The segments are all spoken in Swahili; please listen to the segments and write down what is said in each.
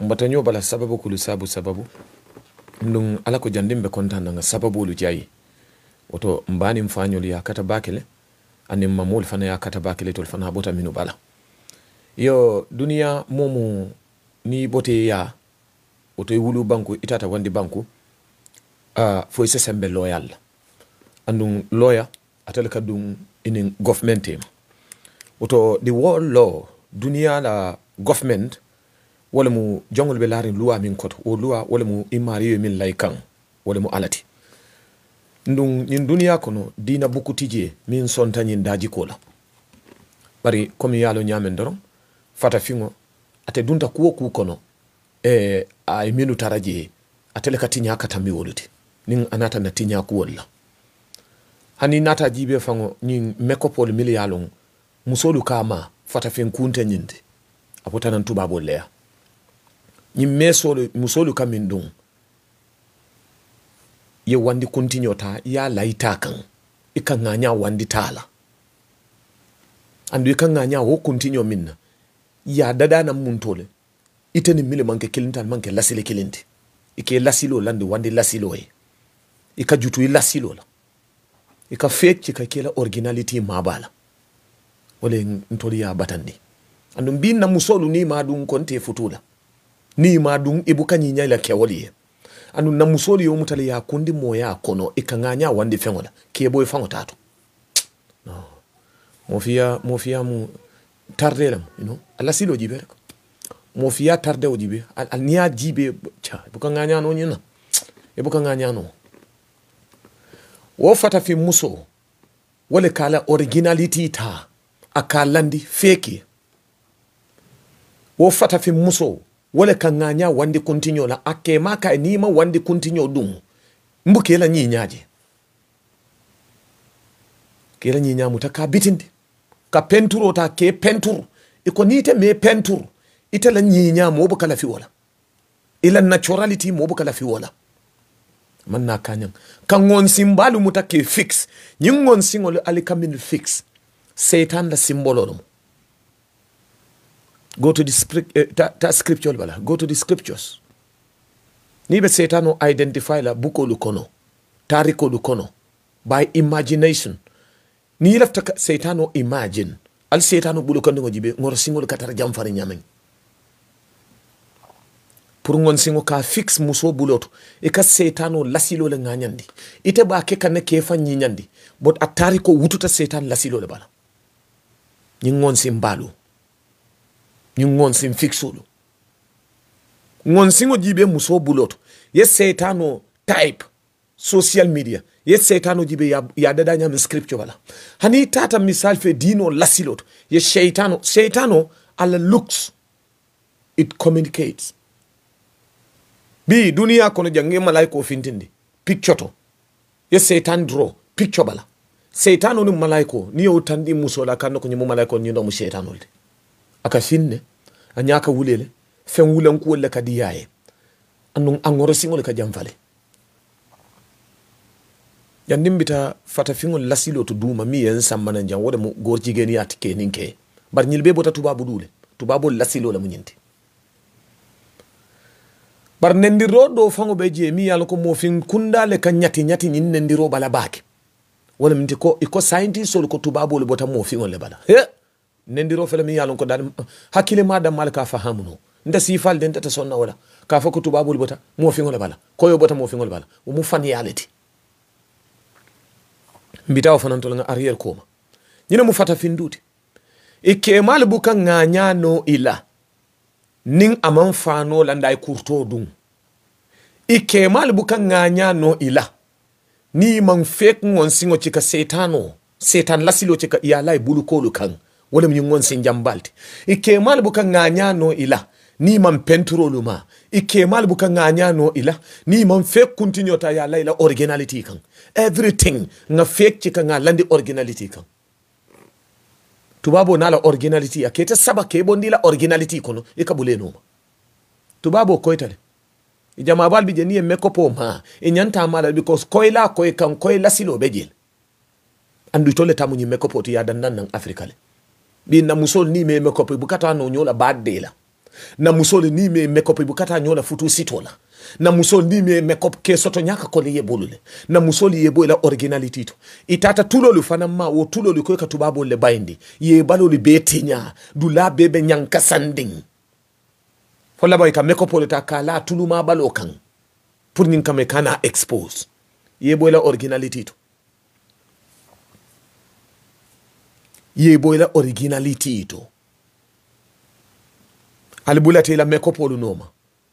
mbatanyo bala sababu kulu sabu sababu ndun ala ko jandimbe kontan nanga sababolu jayi woto mbanim fañol ya kata bakele anin mamol fana ya kata bakele tol fana bota minu bala yo duniya momu ni bote ya woto wulu banku itata wandi banku uh, fo isa sembe loyal andun loya ka kadun inin government tema woto the world law duniya la government wala mu jongol be laarin luwa min koto o luwa wala mu immariyo min lay kan wala mu alati ɗum ñin duniya kono dina bukutiji min sonta ñin daji kola bari komi yalo ñamen doron fata fingo ate dunta kuwo ku kono e ay e minu tara jeye atele ka tiña kata mi nin anata na tinya ku la hani nata jibe fango ñin mekopol miliyalon musolu kama fata fen kunte nyinde apotana tubabol bolea ɲimɛ musolu ka min ye wandi kunti ɲɔta y'a la kan i ka wandi t'a andu i ka wo kunti ɲɔ ya dada na mun to le i tɛ nin mili man lasilo la wandi lasilo ye i ka jutu i lasilo la i ka fee ci ka kela originality ma b'a la y'a batandi andu bin musolu ni ma dun kɔn ni ma dun i ila kɛwali anu na musoli yo mutale ya kundi moya kono ikanganya wandi fɛŋo k'e boy fango tatu no mofia mofia mu tardela you know ala silo jibe mofia tarde o jibe al niya jibe cha buka nga no nyina e buka no wo fata fi muso wale kala originality ta akalandi feki wo fata fi muso wala kanganya wandi kuntinyo la akema ka nima wandi kuntinyo dumu kela la nyinyaje kela nyinyamu ta ka bitindi ka penturo ta ke pentur iko nite me pentur ita la nyinyamu obo kala fi wala ila naturality mo obo kala fi wala man na kanyan kan ngon simbalu muta ke fix nyin ngon singol min fix setan la mu go to the script, eh, ta, ta scripture bala go to the scriptures ni be setano identify la bukolu kono tarikolu kono by imagination ni lafta setano imagine al setano bulu kondo jibe ngor singol katar jamfari nyamen pour ngon singo ka fix muso buloto e ka setano lasilo le nganyandi ite ba ke kan ke fa nyinyandi bot atari wututa setan lasilo le bala ni ngon simbalu ñiŋ ŋonsin fikisolu ŋonsiŋo jibe muso buloto ye seitano type social media ye seitano jibe ya, ya dada ñamin scripture bala hani tata misal fe dino lasiloto ye seitano seitano ala looks it communicates bi dunia kono jange malaiko fintindi picture to ye seitan draw picture bala seitano ni malaiko ni utandi tandi musola kanno ko ñimo malaiko ñindo mu seitanolde aka a ñaka wulele fen wulankuwolle kadi yaye anu angoro siŋol ka janfale yandin bita fatafiŋol lasilo to duma mi yen sammana jan wodemu gorjigeni ati keninke bari ñil be bota tubabu dule tubabol lasilo le muñinti bar nendiro do faŋo be je mi yalko mofin kundale ka ñati ñati ñin nendiro bala baake wolemti ko iko scientistol ko tubabole bota mofiŋol le bala yeah. nendiro fele mi yalon ko dan hakile madam mal ka fahamuno nde sifal den tata sonna wala ka fa ko tubabul bota mo fi ngol bala ko yo bota mo fi ngol bala o mu fan yaleti fanan to la arrière ko koma ñina mu fata finduti i kemal buka ŋañano ila nin aman fano la i kurto dum dun i kemal buka ŋañano ila ni man fekuŋon siŋo cika setano setan lasilo cika iyala i bulukolu kaŋ wolem yingon sin jambalti i kemal buka ŋañano ila ni man penturolu ma i kemal buka ŋañano ila ni man fek continuota ya la ila originality kan everything ŋa fe cika ŋa landi originality kan tubabo la originality a kete saba ke bondi la originality kono i ka bulenoma tubabo koytale jama bal bi je jeni e mekopo ma e nyanta mala because koyla koy kan koyla silo be jel andu tole tamu nyi mekopo ti ya dandan nan afrika le bi na musol ni me mekopo bukata no nyola badde la na musol ni me mekopo bukata nyola futu sito la na musol ni me mekop ke soto nyaka kole ye bolule na musol ye bola originality to itata tulolu fana ma wo tulolu ko ka tubabo le bayndi ye balolu be tinya dula bebe nyanka sanding fo la boy ka mekopole ta kala tuluma balo kan pour nyin kame kana expose ye bola originality to la originality to albula tela mekopolu noma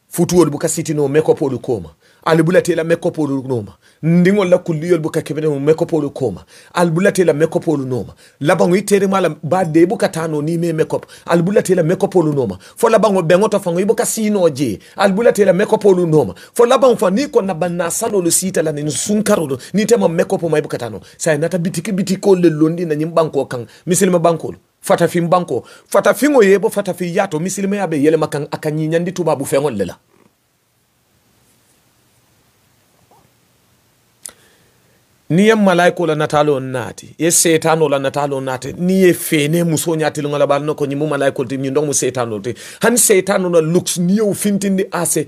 futuwol buka no mekopolu koma al bulatela mekopolu nooma ndiŋol la kulliyol buka kebenemo mekkopolu kooma al bulatela mekkopolu nooma labaŋo i terima la bade i buka tano ni me mekop al bulatela mekopolu nooma fo labaŋo beŋo to faŋo i buka siino jee al bulatela mekopolu nooma fo labaŋo fa ni ko nabanna salolu siita la nin sunkarolu ni tema mekkopo ma i buka tano saye nata bitiki bitikol le londi na ñiŋ banko kaŋ misilima bankolu fatafin banko fatafiŋo ye bo fatafi yato misilimaya be yelema kaŋ a ka ñiñandi tubabu feŋol le la ni ye malayikoo la natalo naati ye seetaanoo la nataaloo naati niŋ ye fene muso ñatil ngala bal ko ñimu malaika ti ñiŋ ndong mu setano ti han setano na lux ni yow fintindi ase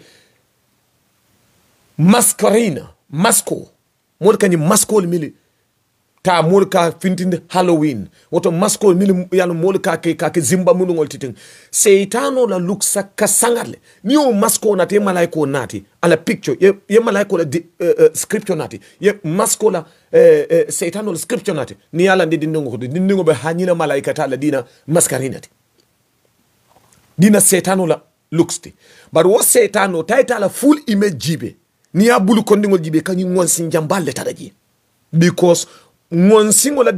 mascarina moolu ka kañi maskoolu mili ka moolu ka fintinde halloween woto masko mili yalla moolu ka ke ka ke zimba mulugol titin seitano la luxa ka sangat ni o masko naati ye malaiko nati ala picture ye, ye malaiko la di, uh, uh, scripture nati ye masko la uh, uh, seitano la scripture nati ni yalla ndi dindigo koto dindigo ɓe ha ñina malayika ta la dina maskarinati dina seitano la luxti bar wo seytano tayta la full image jibe ni ya bulu kondigol jibe kanyi wonsi jambal le taɗa because ŋonsiŋo la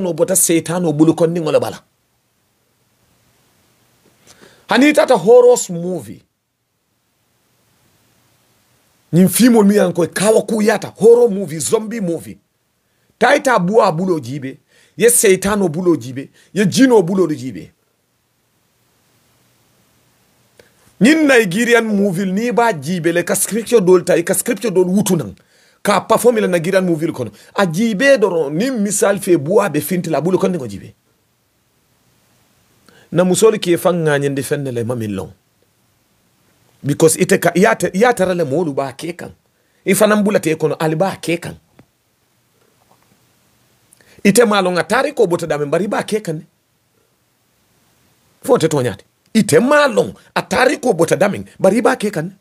no bota seitanoo bulu le bala hani tata horos movie ñiŋ fiimol miŋ yaŋ ko kawa kuyata horo movie zombi movie tayita buwa a buloo jiibe ye seitanoo buloo jibe ye jino buloolu jiibe ñiŋ nigerian movil niŋ i be le ka scripture doolu ta i e ka scripture doolu wutu naŋ ka pafomila na giran muvil kono a jiibe doro nin misal fe bois be fintila bulu kondi ko jibe na musol ki ke fangañinde fenne le mamin long because ite ka yatara le molu ba ke kan i e fanan bulate kono ali ba ke kan ite malo ngatari ko bota me bari ba ke kan fo te toñate ite malo atari ko bota me bari ba ke kan ne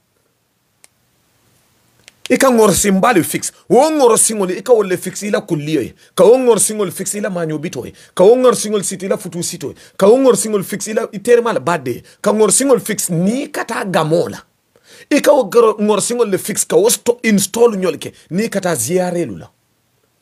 i ka ŋorsimba fix fixe wo ŋorsiŋo le i ka wol le fixe i la kulliyo ye ka wo ŋorsiŋo le fixe i la maɲobito ye ka wo ŋorsiŋo le siti i la futu sito ye ka wo ŋorsiŋo le fixe i la i la badde ye ka ŋorsiŋo le fixe ni ka taa gamo la i ka wo ŋorsiŋo le fixe ka wo install ɲol ke ni ka taa ziyarelu la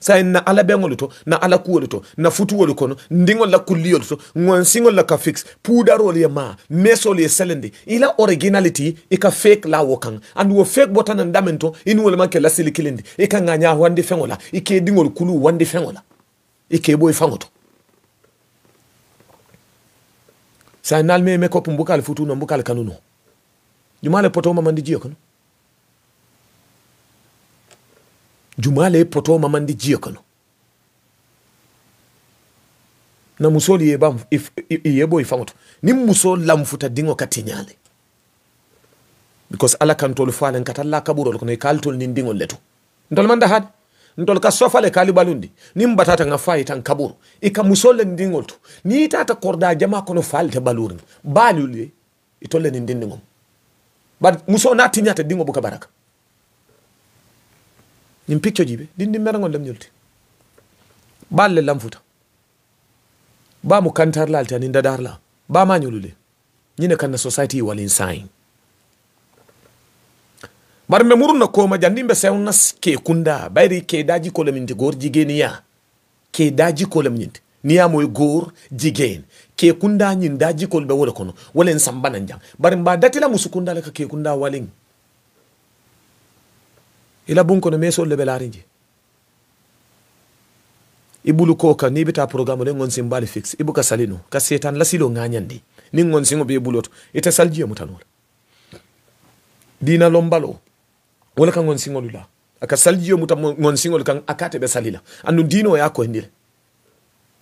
sayin na ala beŋolu to na ala kuwolu to na futuwolu kono ndiŋol la kulliyolu to ŋonsiŋol la ka fix pudarolu ye maa mesolu ye selendi i la originality i ka fek la wo kaŋ andi wo fek bota naŋ dameŋ to i niŋolu maŋ ke la sili kilindi i ka ŋaña wandi feŋo la i ke diŋolu kulu wandi feŋo la i ke bo i faŋo to sayin naal me me ko pumbukal futu no mbukal kanu no jumale poto mamandi jiyo kono jumale e poto mamandi jiya kono na musoli yeba yebo ifamoto ni muso lamfuta dingo katinyale because ala kantol falen katalla kaburol kono kaltol nin dingol leto ndol manda had ndol ka sofale kali balundi nim batata nga fayi tan kaburu ika musol len dingol to ni tata korda jama kono falte balurin balule itolle nin dingol bad muso na tinyata dingo buka baraka ñin picco ji ɗin dindi mere gonɗen ñolti balle lam futa ba mu kantar lal tani dadar la ba ma ne kan na society walin sayin bar me muru murna koma jandi be sewna ke kunda bayri ke daji ko leminti gor ya ke daji ko leminti niya moy gor jigen ke kunda ñin daji ko be wala kono wala en sambana jam bar mba datila musukunda la ke kunda waling ilabunkono mesolle ɓe laari je ibulu ko ka ni bita programme ne ngon sin bali fix ibu ka salino ka setan lasilo nganyandi ni ngon sin be buloto ita salji mu tanol dina lombalo wala ka ngon sin olula aka salji mu tan ngon sin kan akate be salila andu dino ya ko ndile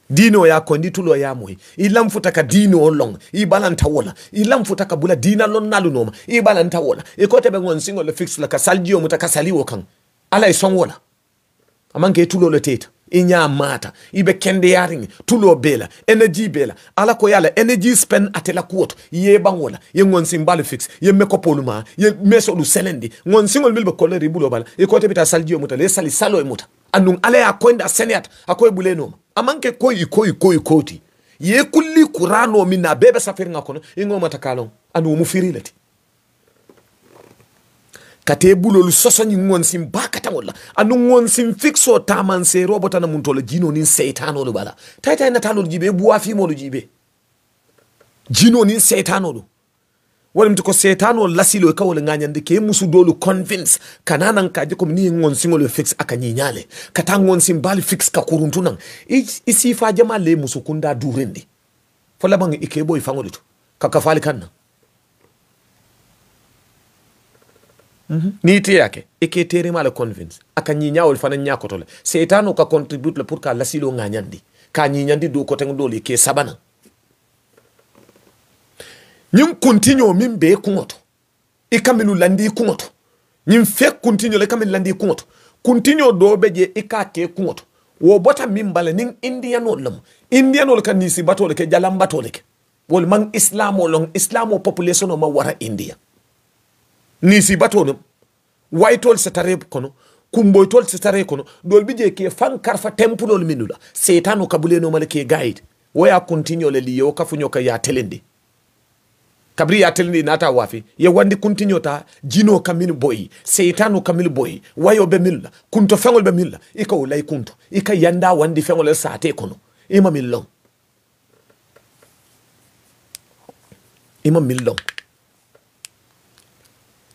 dino ya kondi tulo ya moy ilam futa dino olong long i balanta wala ilam futa bula dina lon nalu noma i balanta ikote e kote be ngon singo le fix la ka saldio muta ka saliwo kan ala e son wala amanke tulo le teta inya mata ibe kende yaring tulo bela energy bela ala ko yala energy spend atela kuoto ye bangola ye ngon simbal fix ye meko poluma ye meso lu selendi ngon singol bilbe kolere bulo bala ikote bita saldio muta le sali salo e muta anung ala ya kwenda seniat akoy bulenoma amanke koyi koyi koyi koti ye kulli kurano min na bebe safir nga kono ingo mata kalon anu mu firilati kate bulolu sosoni ngon sim bakata wala anu ngon sim fixo taman se robota na mun tola jino nin seitano lo bala tayta na talo jibe buwa fi mo jibe jino nin seitano lo waɗum to ko seytane o lasilo kaw le gañande ke dolu convince kananan kaje komi ni ngon gon siŋol fix aka ñiñale kata gon sin bali fixe ka kuruntu nan i, i sifa jama le musu kunda durende fo labaŋ i kebo i faŋolu to ka kafali kan mhm. ni tiyake yake ike tere mala convince aka ñiñawol fana ñakoto le seytane o ka contribute le pour ka lasilo gañandi ka ñiñandi do ko dolu i ke sabana ñiŋ continue miŋ be i kuŋo to landi i kuŋo fe continue la i landi i continue to kuntiñoo be je i ka ke kuŋo to wo bota miŋ bala niŋ indiyanol lemu indiyanol ka niisi batoo le ke jalanbatoo le ke o long islam o population o ma wara indiya nisi bato nem white all setare kono kumboyitol se tare kono doolu bije je ke faŋ karfa tempulol minnu la seetano kabulenoma le ke gayit wo ye a le liye wo kafuño ka ye a telendi kabri ya telni nata wafi ye wandi kuntinyo ta jino kamil boyi seitanu kamil boyi wayo be milla kunto fengol be milla ika ulay kunto ika yanda wandi fengol saate kono ima millon ima millon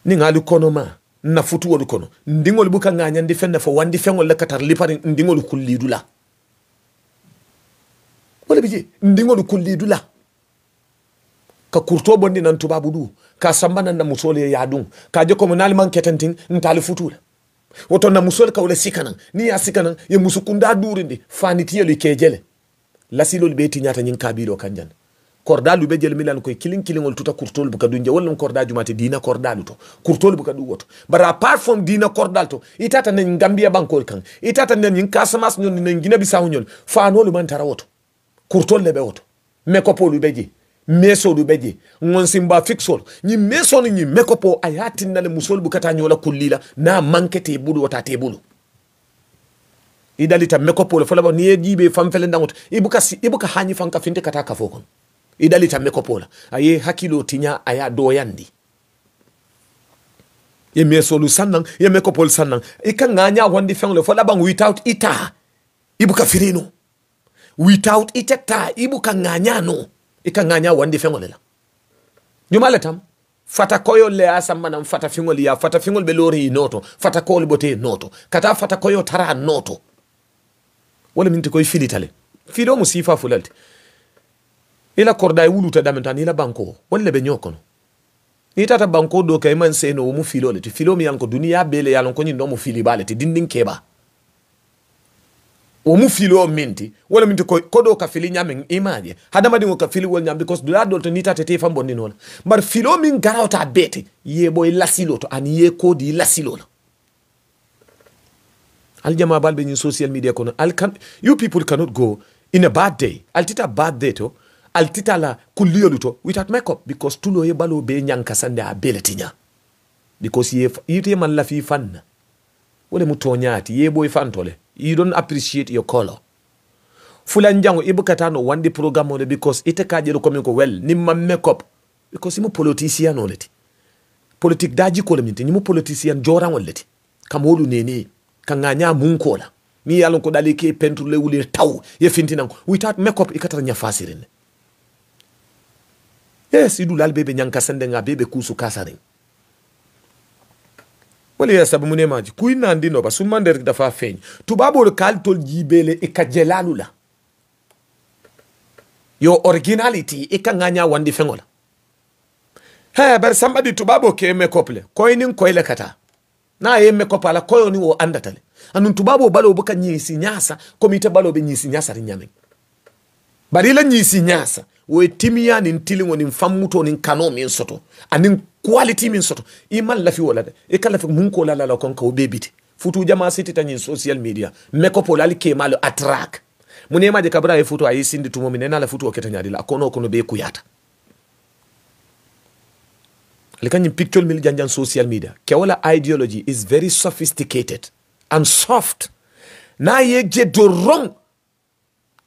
ni ngali kono ma na futu futuwol kono ndiŋol buka nganya ndi fenda fo wandi feŋol le katar lipari ndiŋol kullidu la wala bije ndiŋol kullidu la ka kurto bondi nan tubabu du ka sambana na musole ya dun ka je communal man ketantin ntali futula woto na musole ka wala sikanan ni ya sikanan ye musukunda durindi durinde fanitiyelu kejele lasilo be ti tiñata ñin kabilo kanjan korda lu be jele milan koy kilin kilin wol tuta kurto kurtol buka dunje wallum kordaju mate dina korda lu to kurtol buka du woto bara apart from dina korda to itata nan gambia bankol kan itata nen ñin kasamas nyon nan ginabi bisaw ñon fanolu man tara woto kurtol le be woto mekopolu be je meso du beje ngon simba fixol ni meso ni meko po ayati le musol bu kata nyola kulila na mankete budu wata tebulu idalita meko po fola ni ejibe famfele ndangot ibuka si ibuka hanyi fanka finte kata ka kafokon idalita meko la aye hakilo tinya aya do yandi ye meso lu sanang ye meko pol sannan ika nganya wandi fengle fola bang without ita ibuka firino without itekta ibuka nganyano ikanganya wandi feŋo le la juma le tam fatakoyol le asa manam fata fiŋol ye fata fiŋol be lori i nooto fatakowol bote i nooto ka taa fatakoyo tara a nooto wo le miŋ ti koy filita le fiidoo mu siifa fulal ti i la korda i wuluta daminto ani i la bankoo be ñoo ni tata banko do kay man seno mu filo le ti filo mi yanko duniya bele yalon ko nyindo mu fili bale ti dindin keba omufili o minti wala minti ko kodo ka fili image hada hadamadiŋo ka fili wol ñam because dula dol to nita tete fan bonni non bari filo min garawta bete ye boy lasilo to an ye kodi i lasilo la bal be ni social media kono al can, you people cannot go in a bad day al tita bad day to al tita la kulliyolu to without makeup because tulo ye balo be nyanka sande a beletiña because ye yite man lafi fanna wole mu toñaati yebo e fantole you don't appreciate your color fulani jango i bukata no wandi programme ole because ite ka jelo komin ko well ni ma makeup because imu politician ole ti politique daji ko lemin ti nimu politicien joran ole ti kam wolu neni kan nganya mun ko la mi yalon ko dali ke pentre le wulir taw ye fintinan without makeup up ikata nya fasirin yes idu lal bebe nyanka sende nga bebe kusu kasarin wala ya sabu mune maji kuy nandi no ba su mandar dafa feñ tu tubabol kal tol jibele e ka jelalula yo originality e ka nganya wandi fengola ha bar tu babo ke me couple kople koynin koyle kata na ye me kopala koyo ni wo andatale anun tu babo balo buka nyisi nyasa komite balo be nyisi nyasa ri rinyame barila nyisi nyasa wo timiya ni ntilingo ni mfamuto ni kanomi soto anin quality min soto i man lafi wo e la de i ka lafi mun ko la la kon ka o be biti futu jama siti sitita ñin social media mekopol ali kemalo attract mu nema je kabra ye futu ayi sindi tumo min enala futu o keta ñadi la kono kono be kuyata ali kañin pictol mil janjan social media kewola ideology is very sophisticated and soft na ye je do wrong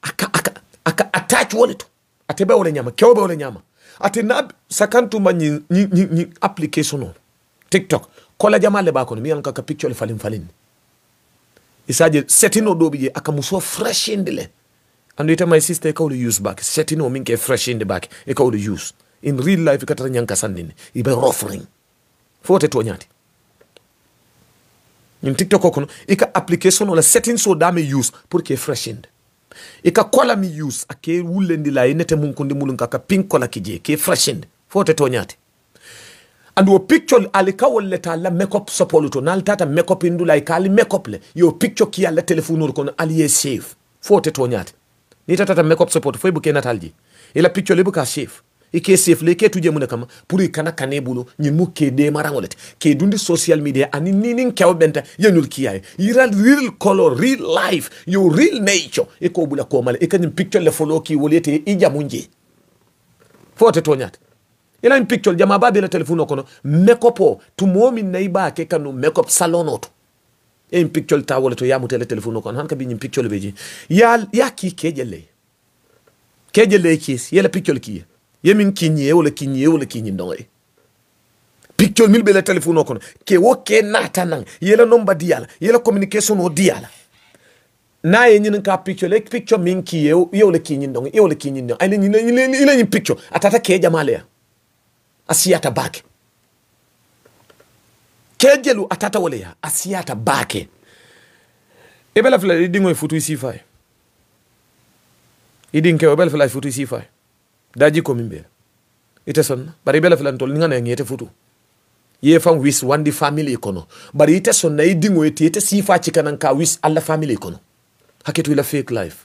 aka aka aka attach woleto atebe wole ñama kewo be wole ñama ate na sakantuma ñi ñi ñi ñi application o tiktok kola jama le ba kono mi yanka ka picture le falin falin isaje setino do bije aka muso fresh indile andu ita my sister ka use back setino min ke fresh indi back e ka use in real life katata ñanka sandini ibe offering fote to nyati ñin tiktok o kono ika application la setting so dame use pour ke fresh inde ika kola mi yus ake wullendi la e nete mum kondi kaka pin kola ki je ke frashinde fote toñate andu wo pictol ali kawol le la makeup sopolu to nal tata makeup indu la ikali makeup le yo picture ki alla telefonol kono ali ye safe fote toñate ni tatata makeup support fo buke natalji ila pictol e buka safe ike sefle ke tuje mune kama pour kana kane bulu nyin mu ke de marangolet ke dundi social media ani ninin kew benta yenul kiyaye yiral real color real life yo real nature e ko bula ko mala e kanin picture le follow ki wolete ija munje fote to tonyat ila in picture jama babe le telephone ko no makeup o tumomi naiba ke kanu makeup salon oto en picture ta wala ya mutele telephone ko han ka bi ñim pictol beji ya ya ki kejele kejele e kis yela picture kiye yemin kiñiye wala kiñiye wala kiñindongoye piccol milɓele téléphone o kono ke wo ke naata nan la nomba diyala yela communication o diyala naye ñinin ka piccol le picco min ki yew yewle kiñindongo yewle kiñindongo ayla ilañin picco atata ke ya a siyata baake jelu atata woleya a siyata baake e bela fula ɗi ɗiŋo e futu sifa e iɗin ke o bela fula e futu sifa e daji jikko min ɓe ite sonna bari bela filantol ni gana yete futu ye fam wis wandi family kono bari ite sonna i dingo ite ite sifa cikanan ka wis alla family kono haketu ila fake life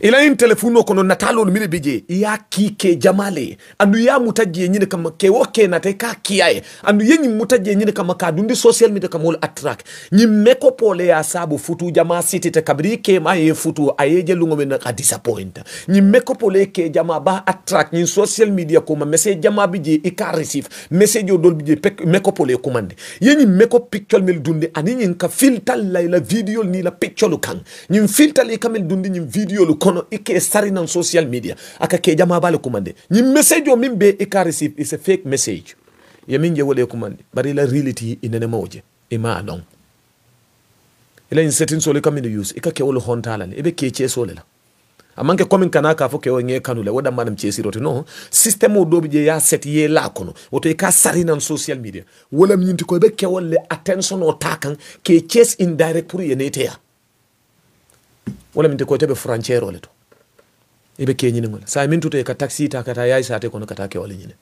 ila in telefono kono natalo mine be bije ya kike jamale andu ya mutaji ñine kama ke wo ke na tay ka kiyaye andu yenyi mutaji ñine kama ka dundi social media kama wol attract nyi meko pole ya sabu futu jama city te kabrike ma ye futu ayeje lungo men ka disappoint nyi meko pole ke jama ba attract nyi social media ko ma message jama bije je e ka receive message yo dol bije pek, meko pole commande yenyi meko picture mel dundi ani ñi ka filtal la la video ni la picture kan ñi filtal e kamel dundi nyi video lu kono ike sari nan social media aka ke jama bale kumande ni message o mimbe e ka receive is a fake message yamin je wole kumande bari la reality inene moje e ma alon ila in setting so le kam in use ika ke wole hontala be ke che so le la amanke komin kana ka fo kewo ŋe kanule wo dan manam che siroti no system o dobi je ya set ye la kono woto e ka sari nan social media wolam nyinti ko be ke wole attention o takan ke chase indirect pour ye neteya wala min te koyte ɓe frontiére ole to eɓe keñini ngol sa min tuta ka taxi ta kata yayi sate kono kata ke ole ñine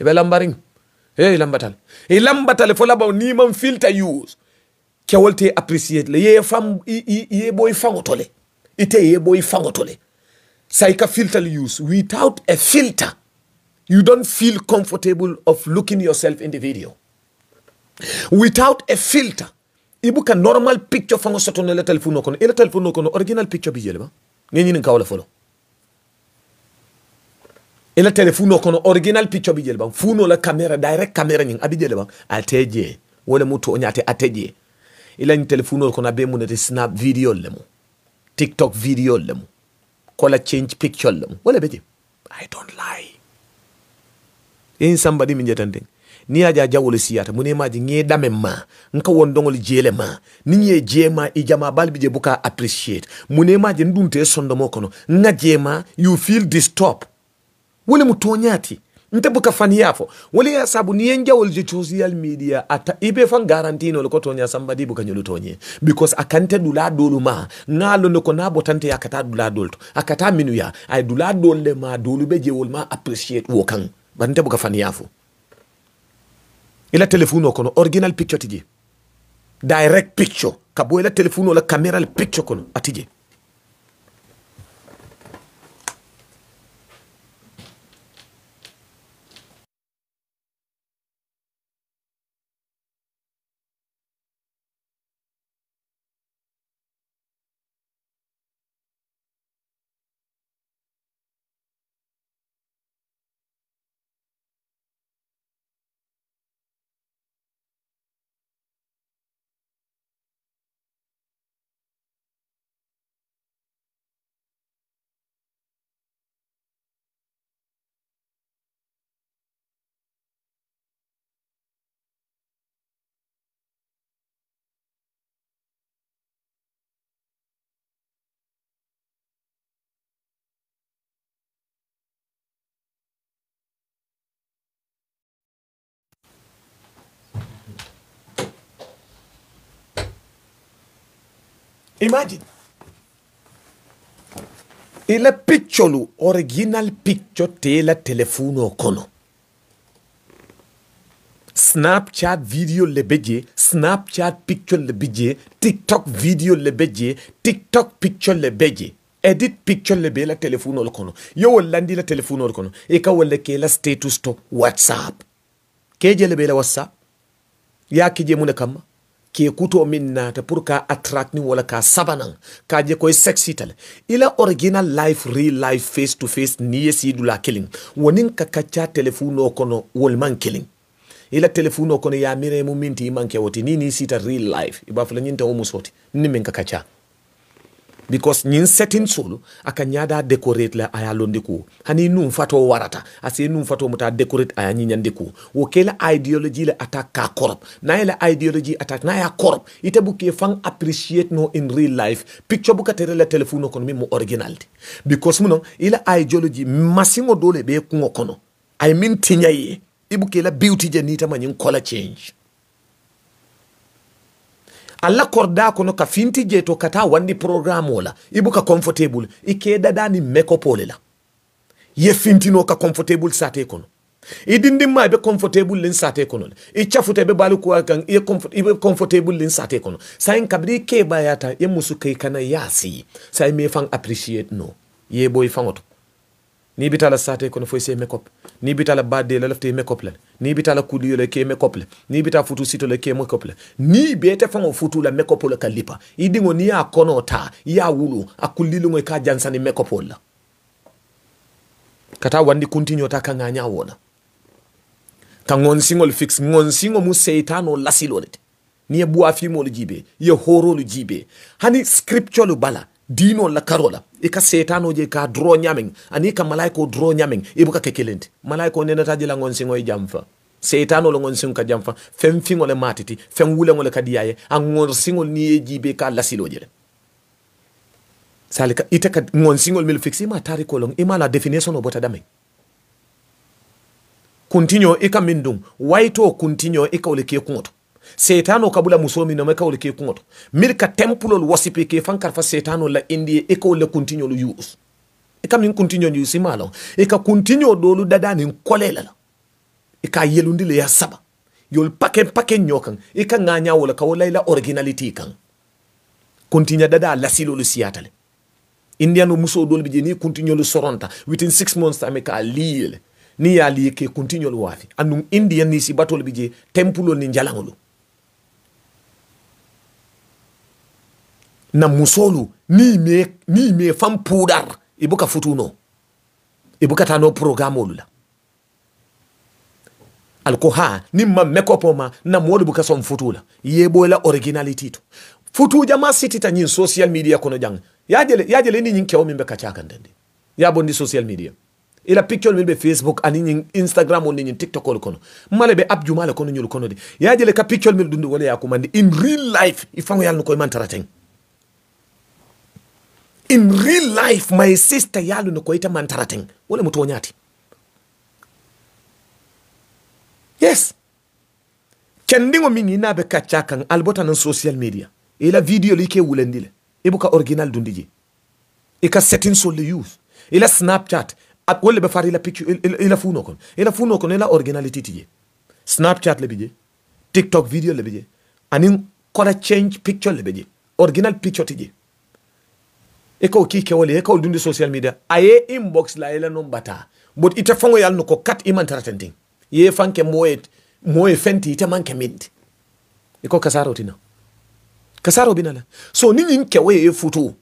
eɓe lambarin e lambatal e lambatal fo laɓaw ni mam filter use ke te apprécier le ye fam ye ɓoy faŋotole ite ye ɓoy faŋotole sa ka filter use without a filter you don't feel comfortable of looking yourself in the video without a filter ibuka normal picture fango sotono ile telefono kono ile telefono kono original picture bi jelema ngi nyini kawla folo ile telefono kono original picture bi jelema funo la camera direct camera nyin abi jelema ateje wala mutu onyate ateje ile ni telefono kono be munete snap video le mu tiktok video le mu kola change picture le mu wala beje i don't lie in somebody min jetandeng ni ya jaja wole siyata mune maji nye dame ma nka wondongol jele ma ni ye jema ijama jama bije buka appreciate mune maji ndunte sondo mokono nga jema you feel disturbed wole mutonyati nte buka fani yafo wole ya sabu ni yenja wole je social media ata ibe fan garanti no ko tonya somebody buka nyolo tonye because akante dula dolu ma nga londo ko na botante yakata dula dolto akata minu ya ay dula dolle ma dolu be je wol ma appreciate wokan bante buka fani yafo ila téléphone kono original picture tije direct picture kabo ila téléphone o la caméral picture kono atije Imagine. la picture original tee la telefuno kono. Snapchat video le lebeje, Snapchat picture lebeje, TikTok video le lebeje, TikTok picture lebeje. edit picture le be la telefonol kono yo wollandi la telefonol kono i ka wolle ke la status to whatsapp keje le be la whatsapp ya kije mune kamma kuto min nata pour ka attract ni wala ka sabana ka je koy sexy tal ila original life real life face to face ni ye la killing wonin ka kacca o kono man killing ila o kono ya mire mu minti imanke woti ni ni sita real life ibafla nyinta wo musoti ni min ka kacca because ñiŋ setin sulu aka ñada decorate la aya londi ku hani num fato warata ase num fato muta decorate aya ñi ñandi ku wo la ideology la attack ka korop na la ideology attack na a korop ite buke fang appreciate no in real life picture buka tere la telephone kono mi mo original because muno ila ideology masingo dole be kuŋo kono i mean tinyaye ibuke la beauty je nita manyin color change alla korda kono ka finti je to kata wandi programme o la i buka comfortable i kedadani mekopole la ye fintino ka comfortable sate kono i dindinma i be comfortable lin sate kono i cafuta i be baali kuwa kan i be comfortable lin sate kono sayin kabri i kebayata ye musu kai kana yaasi sayin me faŋ appreciate no ye boy i ni bitala sate kono foy se mekop ni bitala badde la lafte mekop la ni bitala kuli le ke mekop la ni bita futu sito le ke mekop la ni bete fango futu la mekop la kalipa idingo ni ya kono ta ya wulu akulilu ngoy ka jansani mekop la kata wandi continue ta kanga nya wona ta ngon singol fix ngon singo mu seitano lasilolet ni e mo lu jibe ye horo lu jibe hani scripture lu bala dino la karola la i ka setano je ka dro ñameŋ ani ka malaiko dro ñameŋ i buka ke malaiko malayiko nenata je la ŋonsiŋo i janfa setano lo ŋonsiŋo ka janfa feŋ fiŋo le matiti feŋ wuleŋo le ka diya ye a ŋonsiŋol ni ye jibe ka lasilo je le salika ite ka ŋonsiŋol mil fixi i ma tariko loŋ i ma la definition o bota dameŋ kuntiño i ka min duŋ wayito kuntiño i ka le kee kuŋo to setano kabula musomi no kawle ke kuŋoto mir ka tempulol wasipi ke fankar fa setano la indiye e kawle kuntiñolu yus e kam nin kuntiñol yuusi malo e ka kuntiño dolu dadanin kolela la e ka yelundi le ya saba yol paken paken ño kan e ka ŋañawo la kawo layla originalité kan kuntiña dada lasilolu siyatale indiano muso dolu bi je ni kuntiñolu soronta within six months ame ka liyele ni ye ali ye ke kuntiñolu waafi anduŋ indiyan ni si batolu bi je tempulol ni jalaŋolu na musolu ni me fam pudar ibuka futuno ibuka tano programol la alko ha ni ma mekopo ma na moolu buka son futula yebola originality to futu jama city nyin social media kono jang yajele yajele ni nyin kewo mimbe kacha kandende ya bondi social media ila picture mimbe facebook ani nyin instagram oni nyin tiktok ol kono male be abjuma jumala kono nyul kono de yajele ka picture mimbe dundu wala yakumandi in real life ifango yal no koy man tarateng in real life my sister yalu ni koita mantarateng wale mtu wanyati yes kendiŋo mingi i naa be kaccaa albota na social media ila video li ke wulendi le i original dundiji ika setting so le use ila snapchat wo le be fari la picture ila, la fuuno kono i la fuuno kono originality ti snapchat le bi tiktok video le bi je kola change picture le be original picture ti e ka o ki kewole e ka dundi social media a ye inbox la yela non bata bot ite fango yal no ko kat iman taratan ding ye fanke moye moye fenti ite manke mindi e ko kasaro tina kasaro binala so ni nyin kewe ye futu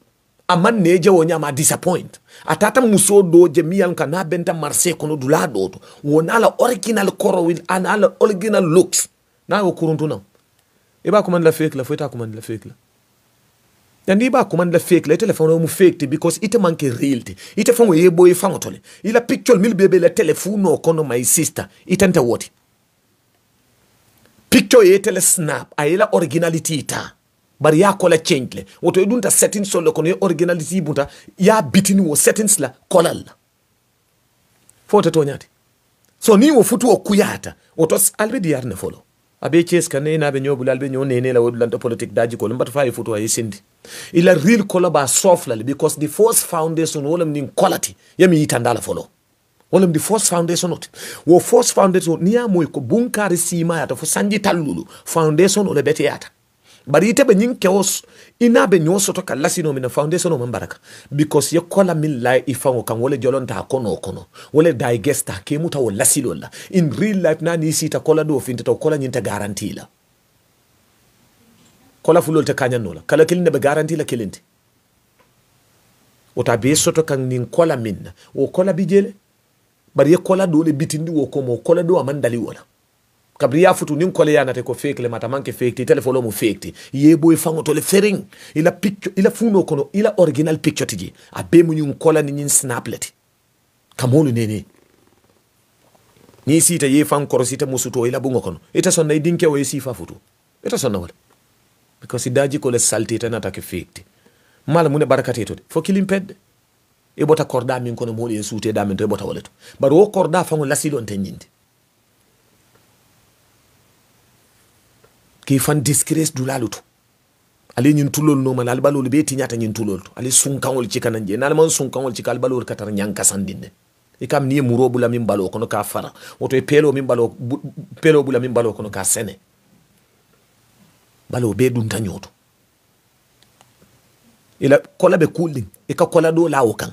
aman ne je wonya ma disappoint atata muso do je miyan ka na benta marse kono dula do to wonala original koro will anala original looks na ko kuruntuna e ba kuma la fake la fota kuma la fake la na ndi ba commande la fake la ite phone mu fake ti because ite manke real ti ite phone ye boy e fango tole ila picture mil bebe la telephone o kono my sister ite nta woti picture ye tele snap a ila originality ita bari ya kola change le woto e dunta settings so le kono ye originality bunta ya bitin wo settings la kola la fote to nyati so ni wo futu wo kuyata woto albe diyar ne follow abe kes kan ena be nyobu lalbe nyon nene la wodu lanta politique daji ko lamba fa futu ay sindi ila real kola ba soft lal because the first foundation wolam nin quality yemi yitanda la folo wolam the first foundation not wo first foundation niya moy ko bunkari sima yata fo sanji tallulu foundation ole bete yata bari ite be nyin kewos ina be ɲɔ sɔtɔ ka lasino mina foundation o man baraka because ye kola min la i fango kan wole jolon ta kono kono wole da i gesta ke muta wo lasilo la in real life na ni sita kola do finta to kola nyinta garanti la kola fulol ta kanya la kala kilin be garanti la kilin wota be soto kan nin kola min wo kola bijele bari ye kola do le bitindi wo komo kola do amandali wala futu ni nin kole yanate ko fekle matamanke fekti telefono mu fekti yeboye fango tole fering ila picture ila funo kono ila original picture tiji abe mu ni kola ni ñin snaplet kamolu nene ni sita ye fango koro sita musuto ila bungo kono ita sonna dinke wo sifa futu ita sonna wala because daji kole salti tana take fekti mala mune barakate to fo kilim pedde e bota korda min kono moɗi e suute damin to e bota wala to bari wo korda fango lasilon ten ñinde ki fan disgrace dulalu to ali ñin tulol noma al balol be tiñata ñin tulol to ali sunkanol ci kanan je nal man sunkanol ci kal balol katar ñanka sandinne e kam ni muro bula min balo kono ka fara woto e pelo min balo bu, pelo bula min balo kono ka sene balo be dum tanyoto ila e kola be kuldin e ka kola do lawo kan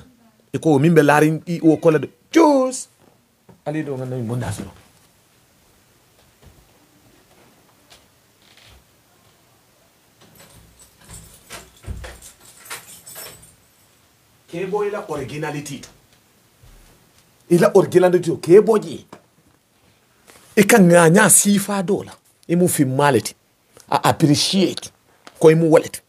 e ko min be larin i o kola do choose ali do ngana min bonda solo kebo ila originality to ila originality to kebo ji ikanganya sifa dola imu fimality a appreciate ko imu wallet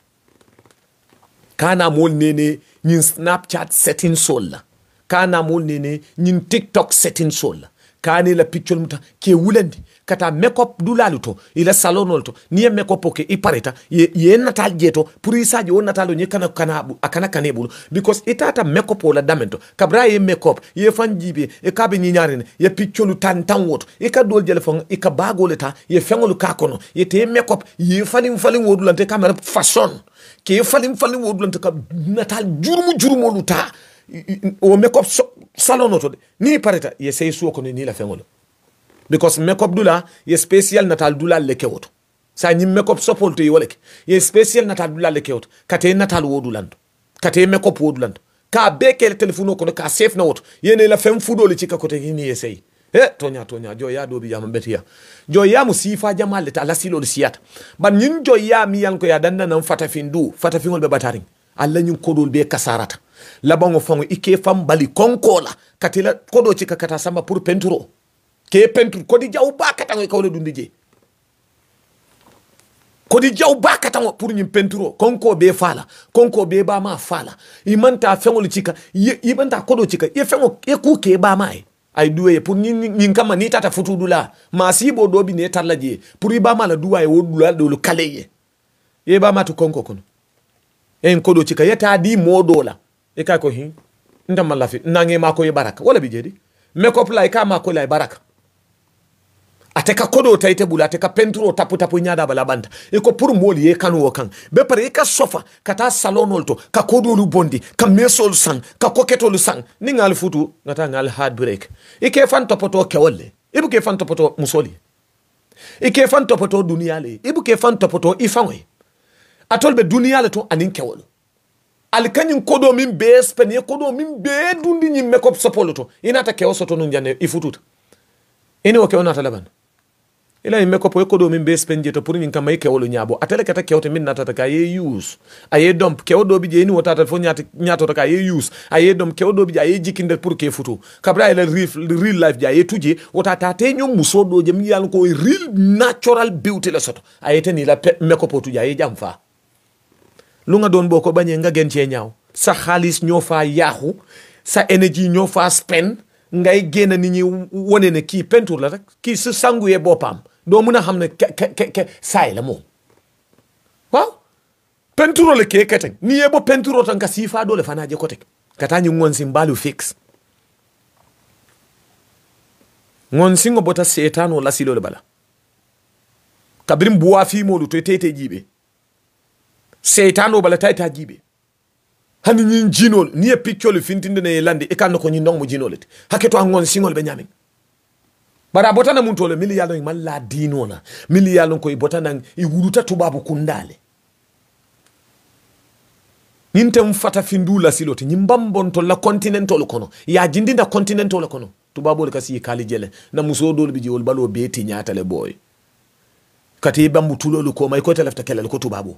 kana mol nene nyin snapchat setting solla kana mol nene nyin tiktok setting solla la piccol muta ke wulandi kata makeup du lalu to ila salonol to niye makeup oke ipareta ye, ye natal jeto pour isaji on natalo nye kana kana akana kane bulu because itata makeup la damento kabra ye makeup ye fanjibe e kabe ni nyarene ye piccolu tan tan woto e ka dol jele fon e ka bagole ta ye fengolu ka kono ye te makeup ye falim falim wodulante camera fashion ke falim falim wodulante ka natal jurmu jurmolu luta o makeup salon to de ni pareta ye sey suwo kono ni la fengolo because makeup dula ye special natal dula le kewoto sa ni makeup support to yolek ye special natal dula le kewoto kate natal wodulanto kate makeup wodulanto ka be kele telefono kono ka safe na woto yene la fem le ci ka kakote ni ye sey tonya jo ya do bi yam betiya jo joyamu siifa jamalle ta ala le siyata ban jo ya mi yan ko yankoya dandanan fatafin du fatafiŋol ɓe batarin allah ñin koɗol be kasarata labaŋo faŋo i ke faŋ bali konko la kati la kodo cika kata samba pour penturo ke pentur kodi jaw ba kataŋo i kawle dundi je kodi jaw ba kataŋo pour ñiŋ penturo konko be fala konko be bama fala i manta feŋolu cika i manta kodo cika i feŋo ye ku ke bama ye ay duwe pour ñin kama ni tata futu dula ma sibo do bi ne tarla je pour ibama la duwa e wodula do lu kale ye e bama to konko kono en kodo cika yeta di modola e ka ko hi ndema lafi nange ma ko baraka wala bi jedi me makeup la ka ma ko la baraka ate ka kodo ta ite bula ka pentro tapu tapu nyada bala banda banta ko pour moli ye kanu wakan be pare ka sofa ka ta salon olto ka kodo lu bondi ka mesol sang ka koketo lu sang ni ngal futu ngata ngal hard break ke fan topoto kewolle bu ke fan topoto musoli ike fan topoto duniyale ibu ke fan topoto ifanwe atol be duniyale to anin kewolo alkañin kodo min be spene kodo min be dundi ñimme meko sopolo to inata kewo soto nun jande ifutut fututa ini wo kewo nata laban ila yimme ko poy kodo min be spenje to pour ñin kamma ke kewolu ñaabo atale kata kewte min natata ka ye use aye ke odo bi je ni ta fo ñatota ta ye use aye dom ke odo bi aye jikinde pour ke futu kabra ila real life je aye tuje ta te ñom musoɗo je mi yiyan ko real natural beauty la soto aye ten la meko po tuje aye jam lu nga doon boo ko bañee nga gën cee ñaaw sa xaalis ñoo faa yaaxu sa énergie ñoo faa spen ngay génn nit ñi wone ne kii peinture la rek kii su sanguyee boppam doo mun a xam ne ke ke saay la moom waaw peinture la kee keten ni yee ba peinture tan ka sii faa doole sifa dole fanaje kote kata nyi ngonsi mbalu fix si nga bota setano la silo le bala kabrim buwa fi molu to tete jibe seytan o bala tawta jiiɓe hani ñin jinol niye piccol fintinde ne landi e kanno ko ñin donmo jinolete hakke to an gon siŋol ɓe ñamin bara botana mun tole mili yalon man la dinona mili yalon botana botanan e wuruta babu kundale ñin ten fata fi ndu lasilote ñin bambonto la continentol kono ya jindinda continentol kono to babu le kasi kali jele na muso musodol bi jiwol balo beti nyata le boy kati bambu tulolu may ko telefta kelal ko tubabo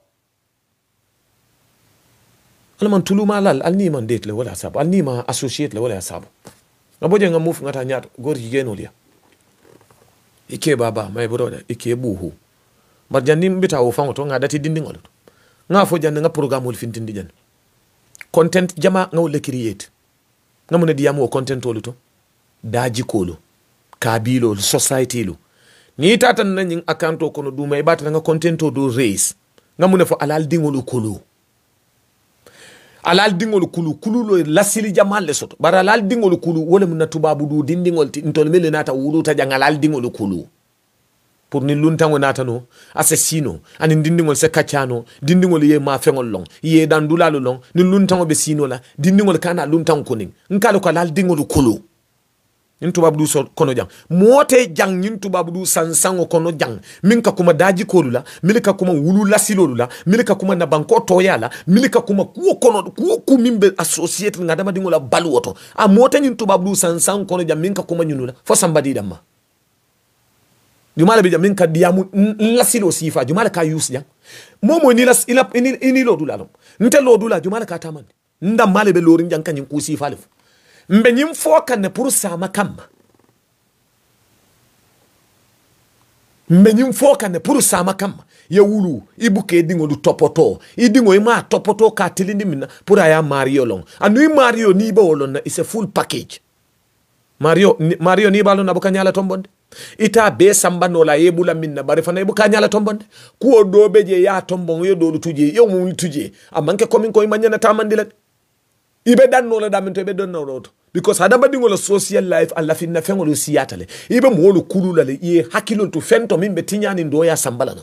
ala man tuluma lal al nima date le wala sabu al nima associate le wala sabu nga boje nga move ngata nyaat gor jigeno liya ike baba my brother ike buhu bar jandi mbita wo fango to nga dati dindi ngol nga fo jandi nga programme wol fintindi jandi content jama nga wol create nga mun di yamu content wol to daji kolo kabilo society lo ni tatan nan account kono duma e bata nga content do race nga mun fo alal dingol kolo alal dingol kulu kululo lasili jamal le soto bara alal dingol kulu wala mun tubabu du dindingol ti ntol mele nata ta jang alal dingol kulu pour ni nata no asesino ani dindingol se kacano dindingol ye ma fengol long ye dan dulalo long ni luntango be sino la dindingol kana ngo kuning nkalo ko alal dingol kulu ñun tubaab du so kono jang moote jang ñun tubaab du sansango kono jang min ka kuma daaji kolu la min ka kuma wulu lasilolu la min ka kuma nabanko toya la min ka kuma kuwo kono kuwo ku min be associate nga dama dingola balu woto a moote ñun tubaab du sansango kono jang min ka kuma ñunu la fo sambadi damma jumala bija min ka diyamu lasilo sifa jumala ka yus jang momo ni las ila ini, ini lo dula lom nte lo lodula jumala ka tamandi ndam male be lorin jang kanyin kusi falif mbanyimfoɔ ka neporosaama ka ma mbanyimfoɔ ka neporosaama ka ma yawulu ibuka edingo du topoto idingo ima topoto ka tilindi mina pura ya mario long anu mario ni ba wolona is a full package mario mario ni ba lona la tombonde ita be samba no la yebula minna bari fana ibuka nyala tombonde kuo dobe beje ya tombon yo do tuje yo mu tuje amanke komin ko imanya na tamandila ibe dan no la damin to ibe don na roto because hadamadenŋo la social life a lafinna feŋo lo siyata le i be moolu kulu la le i ye hakkilol to feŋ to miŋ be tiɲaaniŋ doo sambala na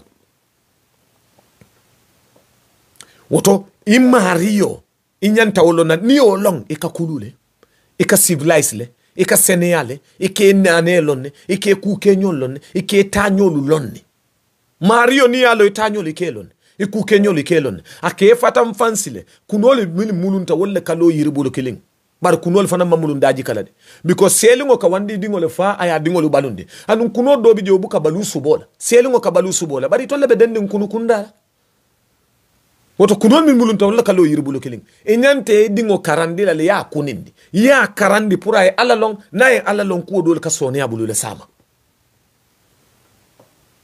woto i maariyo i ɲantawo lo na niŋ ye wo loŋ i ka kulu le i ka civilise le i ka seneya le i ka i naanee loŋ ne i ka i kuukeeñolu loŋ ne i ka i taañolu loŋ ne maariyo niŋ ye a lo i taañolu i ka i loŋ ne i kuukeeñolu i ka i loŋ ne a ka i fatan le kunoolu minnu mulunta wolu le ka yiribolu kiliŋ bari kunol fana mamulun daji kala de biko selingo ka wandi dingol fa aya dingol balunde anun kuno dobi de obuka balu subola selingo ka balu subola bari tolle be denden kunu kunda woto kunol min mulun tawla kalo yirbulu kiling enyante dingo karandi la ya kunindi ya karandi pura ay e alalong na ay alalong ko dol ka sonya bulule sama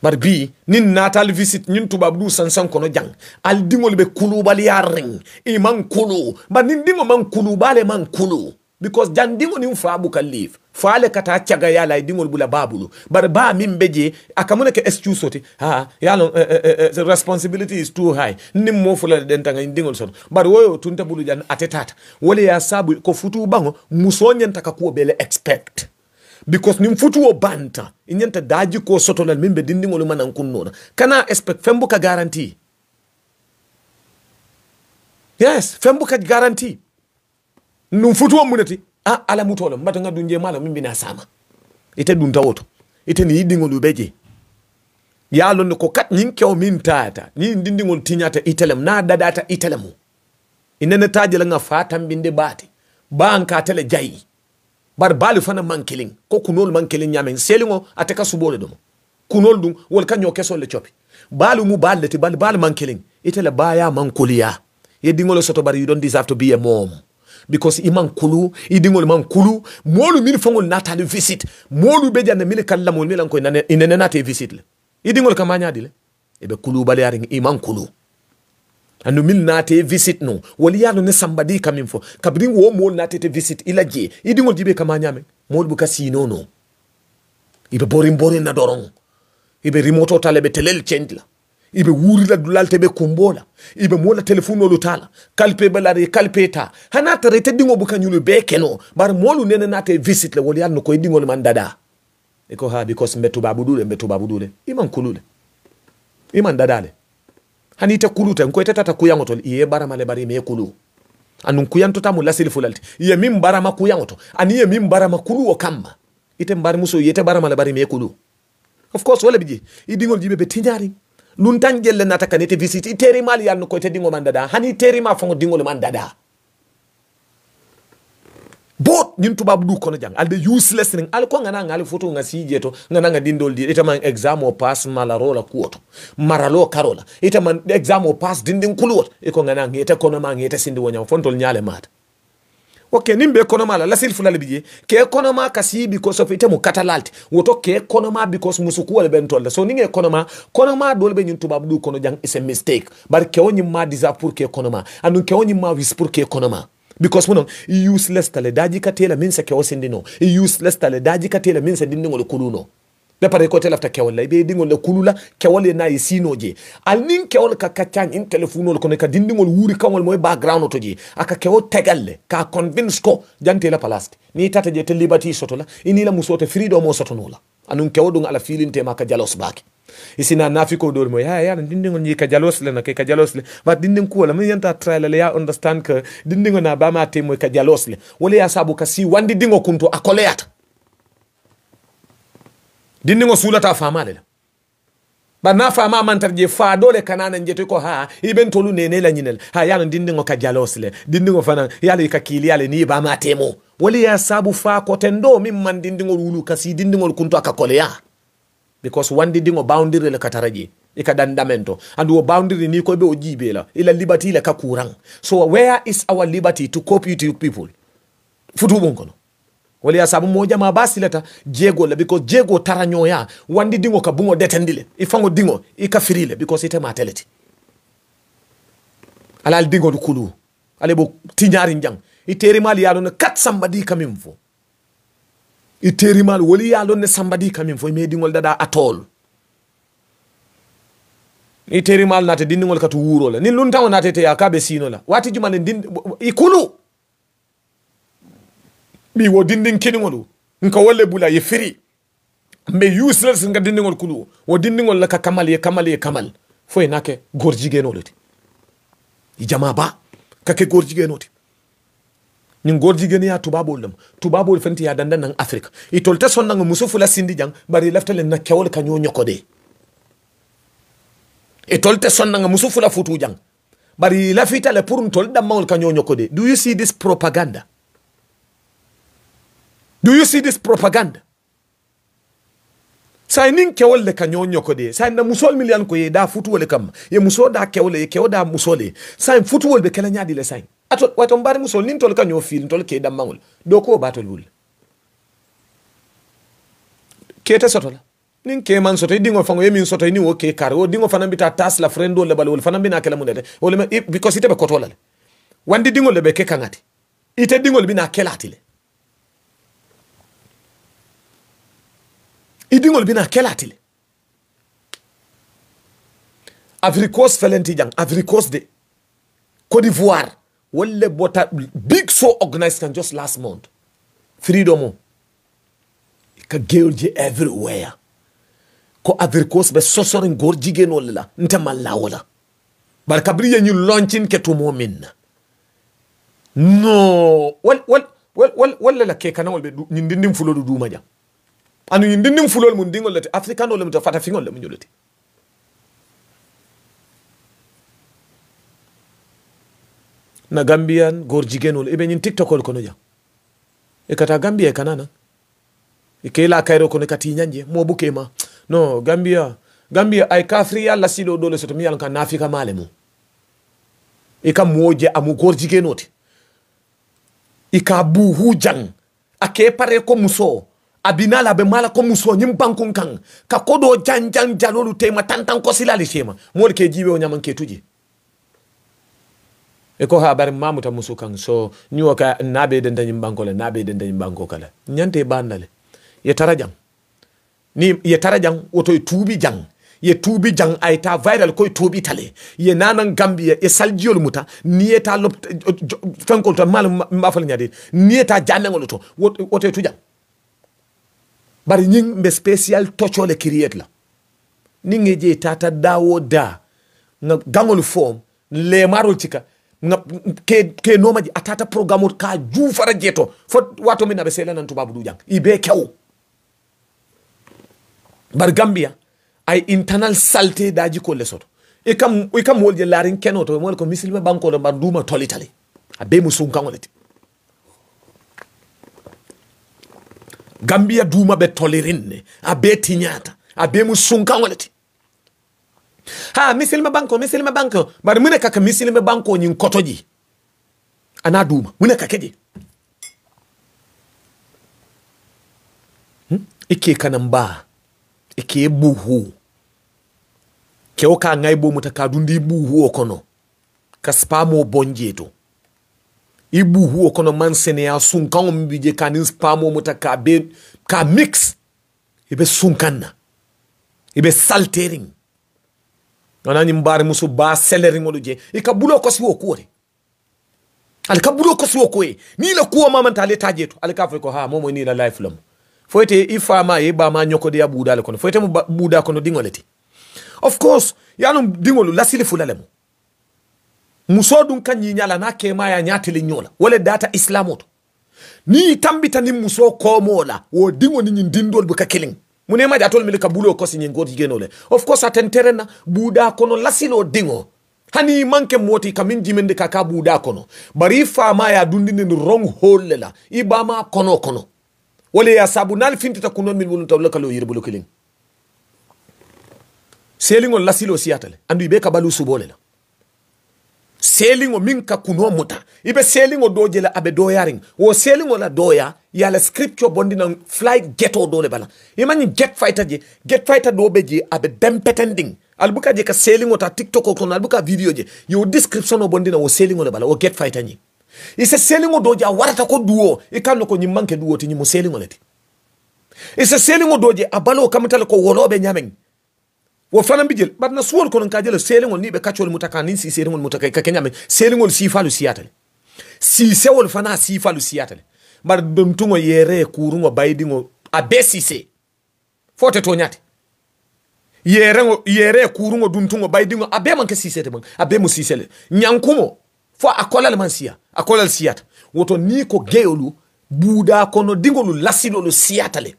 bari bi ni natal visit ñun tubaab du sansan kono jang al dingol be kulubal ya ring i man kulu ba nin dingo man kulu bale man kulu because jan dingo fa faabu kalif fa faale kata caga yala dingol bula babulu bar ba min beje akamuna ke excuse soti ha yalo eh, eh, eh, eh, responsibility is too high nim mo fula den tanga dingol son bar woyo tunta bulu jan atetata wole ya sabu ko futu bango musonyen taka bele expect because nin futuwo banta i daji ko sotolal mimbe ɓe dindiŋolu manan kunnona kana expect fembu ka garanti yes fembu ka garanti num futuwo munati a ala mutolo mbata nga dunje mala mimbe na sama ite dunta woto ite ni yiɗiŋolu ɓe je ya londe ko kat ñin kew min tayata ñin dindiŋol tiñata itelem na dadata itelemu inene tajela nga fatambinde bati baate tele jayi bari baalu fana man kiliŋ ko kunol man kiliŋ ñamen seeliŋo ate ka le domo kunol dun wolu ka ñokesol le copi baalu mu baal le ti bali baalu man kelen ite le baaya man koliya ye diŋo soto bari you don't deserve to be a mom because i man kulu i diŋolu man kulu moolu minnu faŋolu naataali visite moolu be janne minnu kallamolu miŋ lanko i nene naata i visite le i diŋolu ka maañaadi le i be kulubaliyaariŋ i man kulu ano min naate visit no wali yaano ne somebody coming for kabri wo mo na te visit ila je jee idiŋol jibe kama ñaame moolu buka siino no ibe borin borin na doroŋ ibe remote tala be telel chendla wuri la ibe wurila dulalte be kumbola ibe telephone no lutala kalpe balari kalpe ta hana tare te dingo buka nyulu be keno bar mo lu ne na te visit le wali yaano koy dingo man dada eko ha because mbetu babudule mbetu babudule iman kulule iman dadale hani ite kuluta nko tata kuyaŋo to iye bara male bari me kulu anuŋ kuyantota mu lasil fulalti iye bara barama kuyaŋo to ani ye ma barama kuluwo kamma ite mbari muso iye ite barama bari me kulu of course wala biji bi i diŋol jibe be nun luntaŋ jelle nata kan visite visiti i teerimaali ye dingo mandada hani i teerima faŋo diŋolu both ñin tubabu du kono jang albe useless ning al ko ngana ngali foto nga si jeto ngana nga dindol di ita man exam o pass malaro la kuoto maralo karola ita man exam o pass dindin kulwot e ko ngana ngi ita kono ma ngi ita sindi wonyam fontol nyale mat ok nin be konoma la lasil fulal bi ke ke ma kasi because of ite mu katalalti woto ke konoma because musuku wala ben tolle so ninge konoma ma dol be nyun tubabu du kono jang is a mistake bar ke woni ma disa pour ke konoma anu ke woni ma wis pour ke ma because wono useless tale daji katela minsa min sa kewo useless tale daji katela minsa min sa kuluno le pare ko telafta kewol la i ɓe ɗigol le kulula kewol e nayi sinoje alnin kewol ka kaccan in telefono téléphonol kono ka dindigol wuuri kawol moye background to je aka kewo tegal le ka convince ko jante jantela palaste ni tata je te liberty la inila musote freedom o sotonola anun kewo ɗum ala filintema ka jalos baki isina nafi ko dormo ya ya dindigo jii ka jalosle na kay ka ba bat ko la mi yanta le ya understand que dindigo na bama temoy ka jalos le wala ya sabu ka si wandi dingo kunto a koleyata sulata suulata famale la na fama mantar je fa dole kanana je ko ha iben tolu nene la nyinel ha ya yalo dindingo ka jalos jalosle dindingo fana ya le ka kili ya le ni ba ma matemo wali ya sabu fa ko tendo mi man dindingo lulu kasi dindingo kunto akakoleat because wandidin o boundary le kataraji ika dandamento and wo boundary ni ko be o jibela ila liberty le kakurang so where is our liberty to copy to people futuɓon kono wala ya sabu moja ma basi leta jego le because jego taranyo ya wandi dingo ka bungo detendile ifango dingo ikafirile because ite mateleti alal dingo dukulu bo tinyari njang iteri mali ya no kat sambadi kamimfo i terimal woli yalonne sambadi kamin foye medigol dada atol i terimal nate dindigol kati wuurola nin lun te o nateteya sino la wati jumane din i kulu ɓi wo dindin kiniŋol nka wolle bula ye firi mbe useless nga dindigol kulu wo dindigol la ka kamal ye kamal ye kamal fo nake gorjigenoloti i jama ba kake gorjigenoti ñin gor jigéen ya tubabol lam tubabol fenti ya danda nang afrique i tolte son nan musu fula sindi jang bari leftale na kewol ka ñoo ñokode i tolte son nan musu fula futu jang bari lafitale pour n tol dammawol ka ñoo ñokode do you see this propaganda do you see this propaganda sai nin kewol le ka ñoo ñokode sai na musol miliyan ko ye da futuwole kam ye muso da kewole ye kewo da musole sai futuwol be kela ñaadi le sai ato wato mbari musol nin tol kanyo fil tol ke mangul do ko batol ke ta sotola nin ke man sotay dingo fango yemi sotay ni wo ke kar wo dingo fana bita tas la frendo le bal wol fana bina kala munete wol me because ite be ko tolale wandi dingo le be ke kangati ite dingo le bina kala le i dingo le bina kala le afrikos felenti jang afrikos de Côte d'ivoire one bota big so organized can just last month freedom o ka george everywhere ko avricos be sosorin gor jigen wala la nte malla wala bar kabri ye ñu launching ke to momin no wal wal wal wal wala la ke kana wal be ñi ndindim fulo du duma ja anu ndindim fulo mun dingol lati african wala fata fingol la na gambian gor jiguenol eɓe ñin tiktokol kono jam e kata gambia e kanana e kela kayro kono kati ñanje mo buke ma non gambia gambia ay kafriya lasiɗo dole soto mi yalan ka nafika male mum e kam moje amu gor jiguenote i ka bu hu jang a ke pare ko muso abina la be mala ko muso ñim bankun kan ka kodo jang jang jalolu tema tantan ko silali tema mo ke jibe o ñaman ke tuji e ko habar mamuta musu kan so ñiwo ka naɓe den dañim banko le naɓe den dañim banko kala ñante bandale ye tara ni ye tara jang tuubi jang ye tuubi jang ay ta viral koye tuubi tale ye nanan gambia ye saljiyol muta niye ta lob fenkol to mal mbafal ñadi niye ta jamengol to wotoye tujang bari ñing mbe spécial toccole kiriyet la ni nge tata dawo da nga gangol foom lemarol cika ke ke nomaji a tata programme o ka juufata jeeto fo wato min aɓe nan tubabu du jang ibe kew bar gambia ay internal salté daji ko le soto i kam e kam wol je larin keno to mol ko banko do bar duma toli tali abe be mo sunkaŋolete gambia duma be tolirinne abe tinyata abe a be mo ha misilma banko misilma banko bar mune kaka misilma banko nyin kotoji ana duma mune kakeje hmm? ike kanan ba ike buhu ke o ka ngai bo mutakadu ndi buhu okono kaspamo bonjeto ibu huo kono man ya sunkan mbije kani spamo muta ka be ka mix ibe sunkan ibe saltering wanaani mbaari musu baa seleriŋolu je i ka buloo kosiwo kuwo de ali ka buloo kosiwo kuwo ye niŋ i la kuwo mamanta ali taa jee to ali ka fo ko ha momo ni la life lomu fo ite i faama ye i baama ya buuda le kono fo mu buuda kono diŋo le ti of course ye a loŋ lasili fula le mu musoo duŋ ka ñiiña la niŋ a keemaaya ñaatili ñoo data wo le to niŋ tambita ni musoo koomoo la wo diŋo niŋ ñiŋ dindoolu buka kiliŋ mune maja tol mil kabulo ko sinye ngoti le of course atentere na buda kono lasilo dingo hani manke moti kamin jimende kaka buda kono bari fama ya dundini ni wrong hole la ibama kono kono wale ya sabu nal fintita kunon min bulun tawla kalo yirbulo kilin selingo lasilo siyatale andu ibe kabalu subole la selingo miŋ ka kunoo muta i be seliŋo doo je la a be wo selingo la dooya yala scripture na fly ghetto dole bala imani get fighter je get fighter do be je abe dem pretending albuka je ka selling ota tiktok ko albuka video je yo description o na wo selling ole bala wo get fighter ni ise selling o doja warata ko duo e ikanno ko nyimanke duo ti nyimu selling ole ti ise selling o doje abalo kamtal ko wolo be nyamen wo fana bijel na suwol ko non ka selling selingol ni be kaccol mutaka nin si selling selingol mutaka ka kenyame selingol sifalu siyatale si sewol fana sifalu siyatale bar tuŋo yeere kuuruŋo bayidiŋo a bee siisee fo te tooñaate yeereŋo yeere kuuruŋo duntuŋo bayidiŋo a bee man ke siisee te bang a bee mu le nyankumo fo a le maŋ siya a kolal siyata woto niŋ ko geyolu buda kono lasilo lasilolu siyata le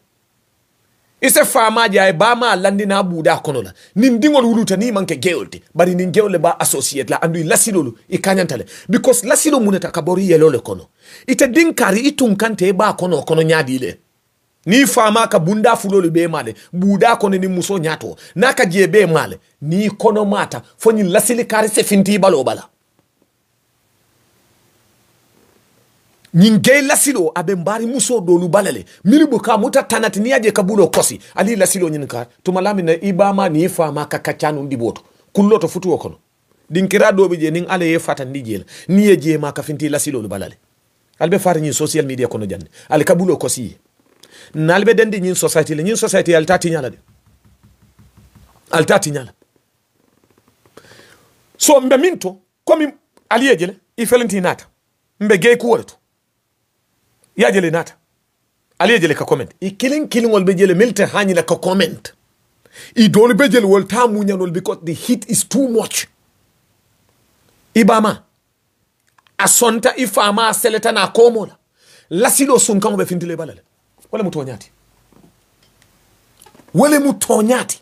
ise famaja e bama landina buuda kono la nin diŋol wuluta ni manke geolte bari nin geyol ba associate la andu i lasilolu i kañantale because lasilo muneta ka bori yelo le kono ite dinkari kari i tunkante e ba kono kono ñaadi le ni fama ka bunda fulolu be male buda kono ni muso nyato naka ka male ni kono mata fonyi ñin lasili kari se finti balo bala ñingey lasilo aɓe mbari muso dolu balale milibu ka muta tanatiniyaje kabulo kosi ali lasilo ñin kar tuma lamina ibama ni fama ka kaccanum ɗiɓoto kulloto futuwo kono ɗinkira ɗoɓe je nin ala ye fatandi jeel ni ye jeema ka finti lasilolu balale alɓe fata ñin social media kono jande ali kabulo kosi kosiye nalɓe dendi ñin society le ñin society alta tiñala de alta tiñala so mbe min to komi aliyeje le i felenti naata mbe gey kuwore to ya jele nata ali ye jele ka comment i kiliŋ kilingol be jele milte la ka comment i doolu be jele wol ta muñanol because the heat is too much i bama a sonta i fama a seleta na komola lasiɗo sunkaŋo be fintile balale wala mu wo wala mu tooñaati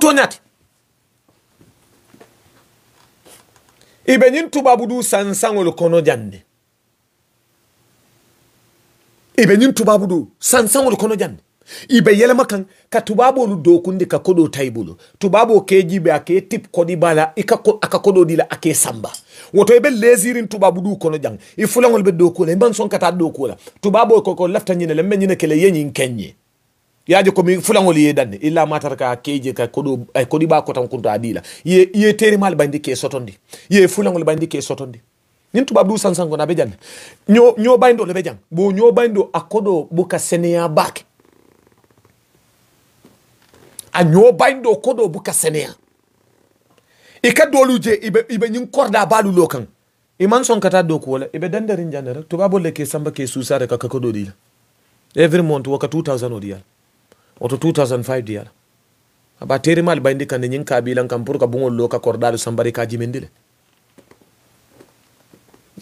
tonyati ibe ñiŋ tubabu du sansaŋolu kono jande ibe ñiŋ tubabu du sansaŋolu kono jande ibe yele makan ka tubabolu dokundi ka kodo taybulu i bulu tubabo ke jibe ake tip kodi bala i ko, a kodo la samba woto i be lesirin tubabu du kono jang i be do ko i ban son kata do ko la tubabo koko lafita ñine le mbe ñine kele ye ñiŋ yaji komi fulaŋol ye danne illa matar ka keje ka kodo ay eh, kodi ba ko tan kunta adila ye ye teri mal bandi ke sotondi ye fulaŋol bandi ke sotondi nin tubabu du san sango na be janne nyo nyo bando le be jang bo nyo bayindo akodo buka seneya bake a nyo bando kodo buka seneya i ka dolu je ibe ibe nyin korda balu lokan i man son kata do ko wala ibe dandarin janne rek tubabu le ke samba ke susare ka ka kodo di every month waka 2000 odiyal woto 2005 diyala aba terimal bayndi kande ñing kabilan ka pour ka bugol lo ka kordaɗo sambari ka jimendi le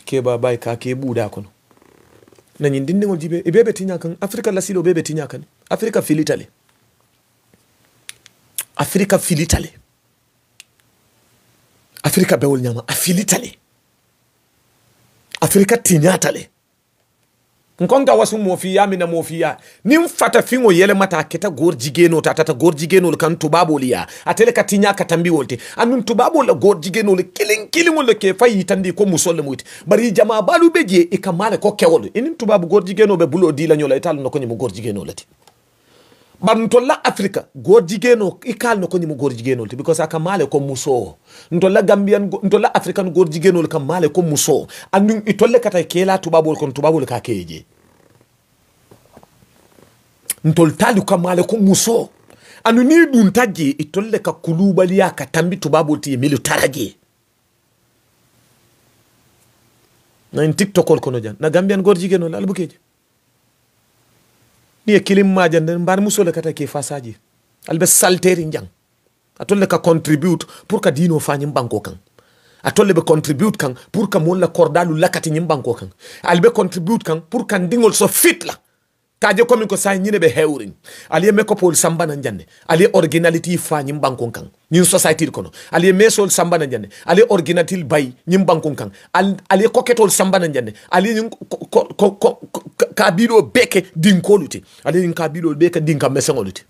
keba bay ka ke ɓuuɗa kono nañin dindigol jibe e ɓeɓe tiña kan africa lasilo ɓeɓe tiña kan africa filitale africa filitale africa bewol ñama a filitale africa tiñatale nkonta wasu mofiya mina mofiya nin fata fiŋo yelemata a keta gor jigenol ta tata gor jigenol kan tubabol ya atele ka tiɲa ka tambiwol te anun tubabol la gor jigenol kiliŋ kiliŋol le ke fa yitandi ko musol le muyti bari jama balu be je i ka male ko kewol inin tubabu gor jigenol be bulo di la ɲola ita lu nokoɲemo gor jigenol le ɓar africa goor jigeno ikalno i kaalno goor ti because aka male ko musoo ntolla gambian ntolla african goor jigéenol kam maale ko musoo andum i tolle katay keela kon kono ka keje ntol talu kam male ko musoo andu ni dun tagge itolle ka kulubali kuluɓaliya ka tambi tubaabol ti milu taraje na tiktokol kono jan na gambiyan goor jigéenol albukeje ni ye kilim maje nden muso le kata ke fasaji albe salteri njang atolle ka contribute pour ka dino fa ñim banko kan atolle be contribute kan pour ka mon la kordalu lakkati ñim banko kan albe contribute kan pour ka ndigol so fit la kaje komi ko sa ñine be hewrin aliye samba na jande aliye originality fa ñim bankon kan ñin ko kono aliye mesol sambana jande aliye originality bay ñim bankon kan aliye koketol na jande aliye ñin ka biɗo beke dinkoluti aliye ñin ka biɗo beke dinka meseŋoluti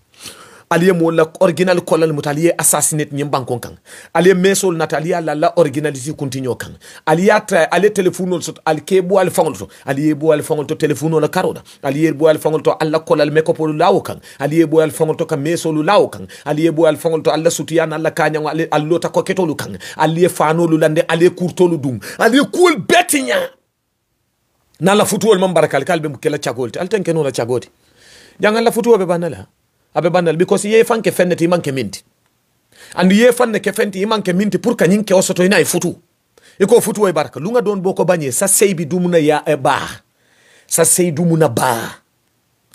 aliye mo la original kolal mut aliye assassinate nyim bankon kan aliye mesol nat aliye la la originality continue kan aliye tra aliye telefono sot ke bo al fangol to aliye bo al fangol to telefono la karoda aliye bo al fangol to alla kolal mekopol lawo kan aliye bo al fangol to ka mesol lawo kan aliye bo al fangol to alla sutiyana alla kanyango allo ta koketolu kan aliye fanolu lande aliye kurtolu dum aliye kuol betinya na la futuol man barakal kalbe mukela chagolti alten kenola chagoti jangan la futuo be banala aɓe ɓandal because ye fanke fennete yimanke minti and ye fanne ke fenti i manke minti pour kañin ke o sotoyna e futu iko futu e barka lunga don boko bañe sa seybi dumuna ya e baa sa sey dumuna baa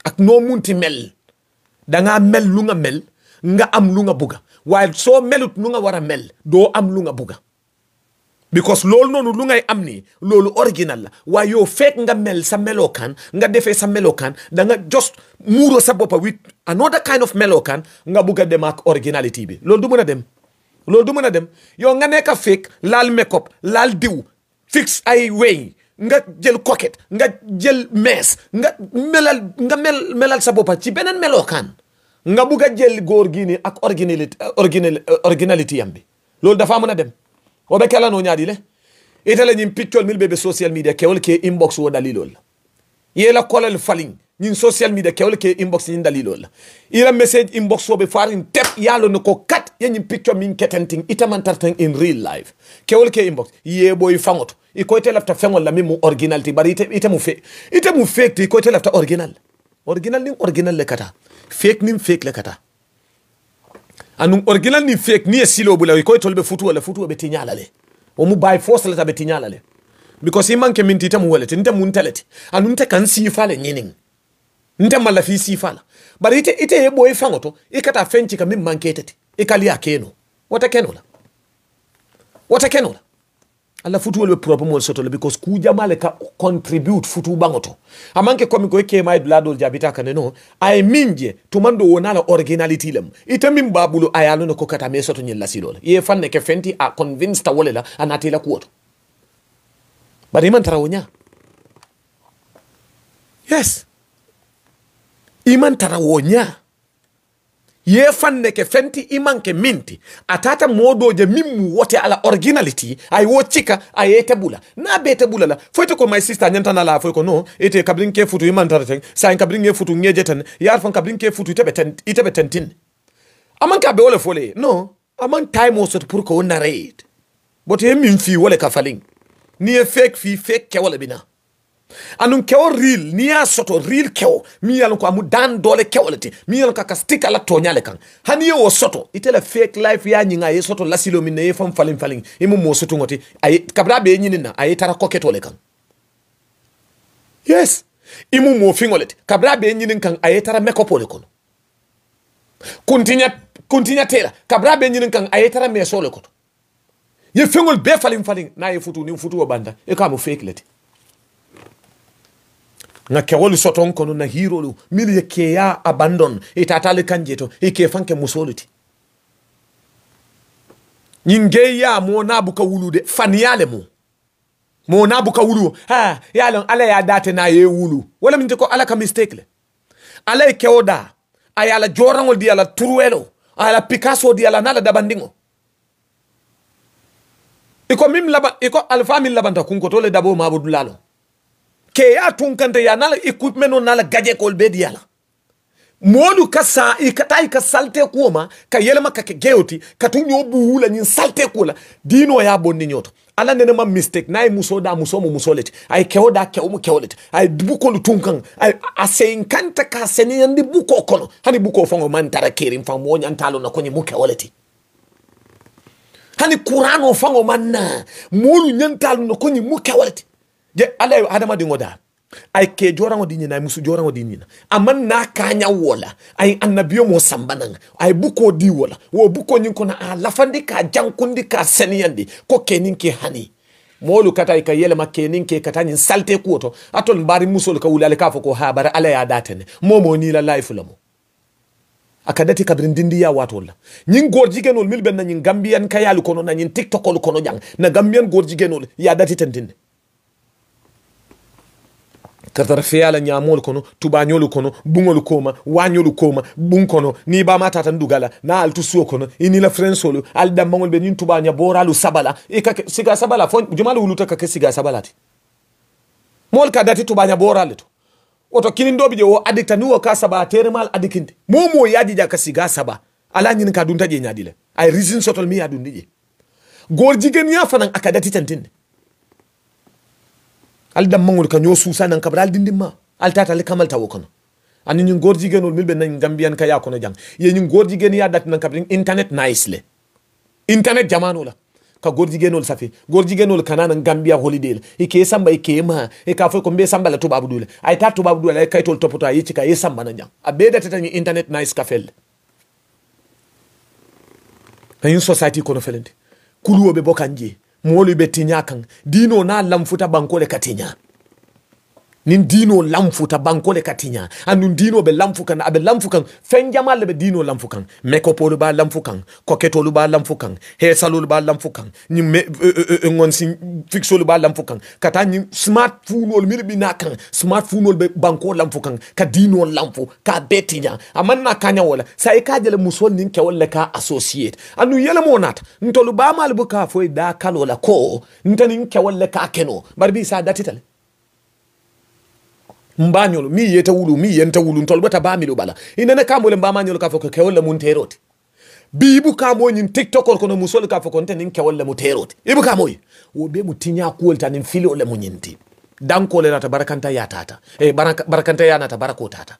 ak no munti mel danga mel lunga mel nga am lunga buga while so melut lunga wara mel do am lunga buga because loolu noonu lu ngay am nii loolu original la waaye yow fekk nga mel sa melokaan nga defee sa melokaan da nga just muuroo sa boppa with another kind of melokaan nga bugg a dem ak originality bi loolu du mën a dem loolu du mën a dem yow nga nekk a fekk laal make laal diw fix ay weñ nga jël coquette nga jël mees nga melal nga mel melal sa boppa ci beneen melokaan nga bugg a jël góor gii nii ak originality originality am bi loolu dafaa mën a dem oɓe kelano ñaaɗi le le nyin piccol mil bebe social media kewol ke inbox wo dalilol yela kolel falin nyin social media kewol ke inbox ñin dalilol ira message inbox wo be farin tep yalone ko kat ye nyin picco min ketentin tartan in real life kewol ke inbox ye fangot iko ite lafta feŋol la min mu original ti bari ite, ite mu fe ite mu fake ti ite lafta original original ni original le kata fake ni fake le kata anu original ni fake ni esilo bula ko be futu wala futu be tinyala le o mu by force la be tinyala le because i manke minti tamu walete nta mun anu anum ta kan sifa le nyinin nta mala fi la bari ite ite ye boy fangoto ikata fenchi kamin manke tete ikali ya keno wata keno la wata keno la alla futuwol ɓe probléme won sotole because kujamale ka contribute futu ɓaŋoto amanke komi koye kema duladol jabita kane no aye min je tuman ɗo wonala originalité lem ita min baɓulo ayalone ko kata me soto ñillasilole ye fanne ke fenti a convince ta wole la a natila kuwoto bara imantara wo yes imantara wo ña ye fande ke fenti imanke minti atata modoje mimmu wote ala originality ay wo cika aye tebula na be tebula la foyte ko my sister nyantana la foy ko no ite kabrin ke futu imantara ten en kabrin ke futu ngeje ten yar fan kabrin ke futu tebe ten itebe tin aman ka be wole fole no aman time was pour ko narrate but he min fi wole kafaling ni e fake fi fake ke wole bina anum kewo ril ni ya soto ril kewo mi yalon ko amu dan dole kewo leti mi yalon ka kastika la tonyale kan hani yo soto itele fake life ya nyinga ye soto lasilo min ne fam falin falin imu mo soto ngoti ay kabra be nyini na ay tara koketo le kan yes imu mo fingolet kabra be nyini kan ay tara mekopo le kon kuntinya kuntinya tela kabra be nyini kan ay tara meso le kon ye fingol be falin falin na ye futu ni futu banda e ka mo fake leti na kewol soton kono na hirolu min ye keya abandon e tatali kanje to e ke fanke musoluti ñin geya mo nabuka wulude faniyale mo mo nabuka wulu ha yalon ala ya date na ye wulu wala min ko ala ka mistake le ala ke oda da ayala jorango di ala turuelo ala picasso di ala nala dabandingo iko mim laba iko alfa min labanta tole dabo mabudulalo ke ya tunkante ya nala equipment no nala gaje kol be diala moolu ka sa i e ka taa i e ka salite kuwo ka yelema ka ke geoti ti ka tu ñoo buwu la ñiŋ salite kuwo la diinoo bonni ñoo ala nene ma mistake niŋ e a ye muso daa musoo mu muso le ti a ye kewo daa kewo mu kewo le ti a ye bukolu tuŋ ase a seyin kanta ka a seniyandi bukoo kono hani bukoo fongo man tara keeriŋ faŋ moo ñantaalu na ko ñiŋ mu kewo le hani kuranoo faŋo maŋ naa moolu ñantaalu na ko ñiŋ mu kewo le je ala adama hadamaden o da ay ke jora ngodi ni na musu jora ngodi ni na aman na kaña wola ay annabiyo mo sambananga ay buko di wola wo buko ko na ala ah, fandi ka jankundi ka seniyandi ko kenin ke hani molu katay ka yele ma kenin ke katani salte ko to atol bari musul ka wulale ka foko ha bara ala ya datene momo ni la life lamo akadati kadrin dindi ya wato la nyin gorjigenol mil milben na nyin gambian kayal ko no na nyin tiktokol no jang na gambian gorjigenol ya dati tendinde ka tara fiyala ñamolu kono tubañolu kono buŋolu koma wañolu koma buŋ kono ni bama tatan dugala na altu suo kono ini la frensolu al dambaŋol be ñin tubaña boralu sabala i siga sabala fo jumalu wuluta ka ke siga sabalati mool ka dati tubaña borale to woto kinindoɓe je wo addicta ni wo ka saba teremal addikinde momo yajija ka siga saba ala ñin ka dunta je ñaadi ay risine sotol mi ya je goor jigen ya fanan aka tantinde al dam mangol ka nyosu sanan kabra al dindimma al tata al kamal tawo kono ani nyin gor jigen ol milbe nan gambian ka ya kono jang ye nyin gor jigen ya dat nan kabrin internet nice le internet jamano la ka gor jigen safi gor jigen ol kanana gambia holiday la ke samba ike ma e ka fo ko mbe samba la to babu dule ay ta to babu dule ay kaytol topoto ay cika ye samba nan jang a be dat tan internet nice ka fel hayin society kono felende kuluwo be bokanje moolu be kaŋ diinoo niŋ na lamfuta bankoo bankole ka tiña nin dino lamfuta bankole katiña andu dino ɓe lamfu kan aɓe lamfu kan fen jamalle ɓe dino lamfu kan mekopolu ba lamfu kan koketolu ba lamfu kan hesalolu ba lamfu kan ñi e, e, e, gonsi fixolu ba lamfu kan kata ñi smart funol mil ɓina kan smart funol ɓe banko lamfu kan ka dino lamfu ka be tiña amanna kañawola sa e kajele musol nin kewolle ka associate andu yelemo nata ntolu bamali bo ka foye da kalola ko ntanin kewolle ka keno mbar sa datitale mbañol mi yeta wulu mi yenta wulu tol bata bamilo bala inene kamole mbamañol ka foko kewol mun teroti bibu kamo nyin tiktokol kono musol ka foko nten kewol mu teroti ibu kamo wo be mu tinya kuol tan fili ole mu nyinti danko le nata barakanta ya tata e eh, barakanta ya nata barako tata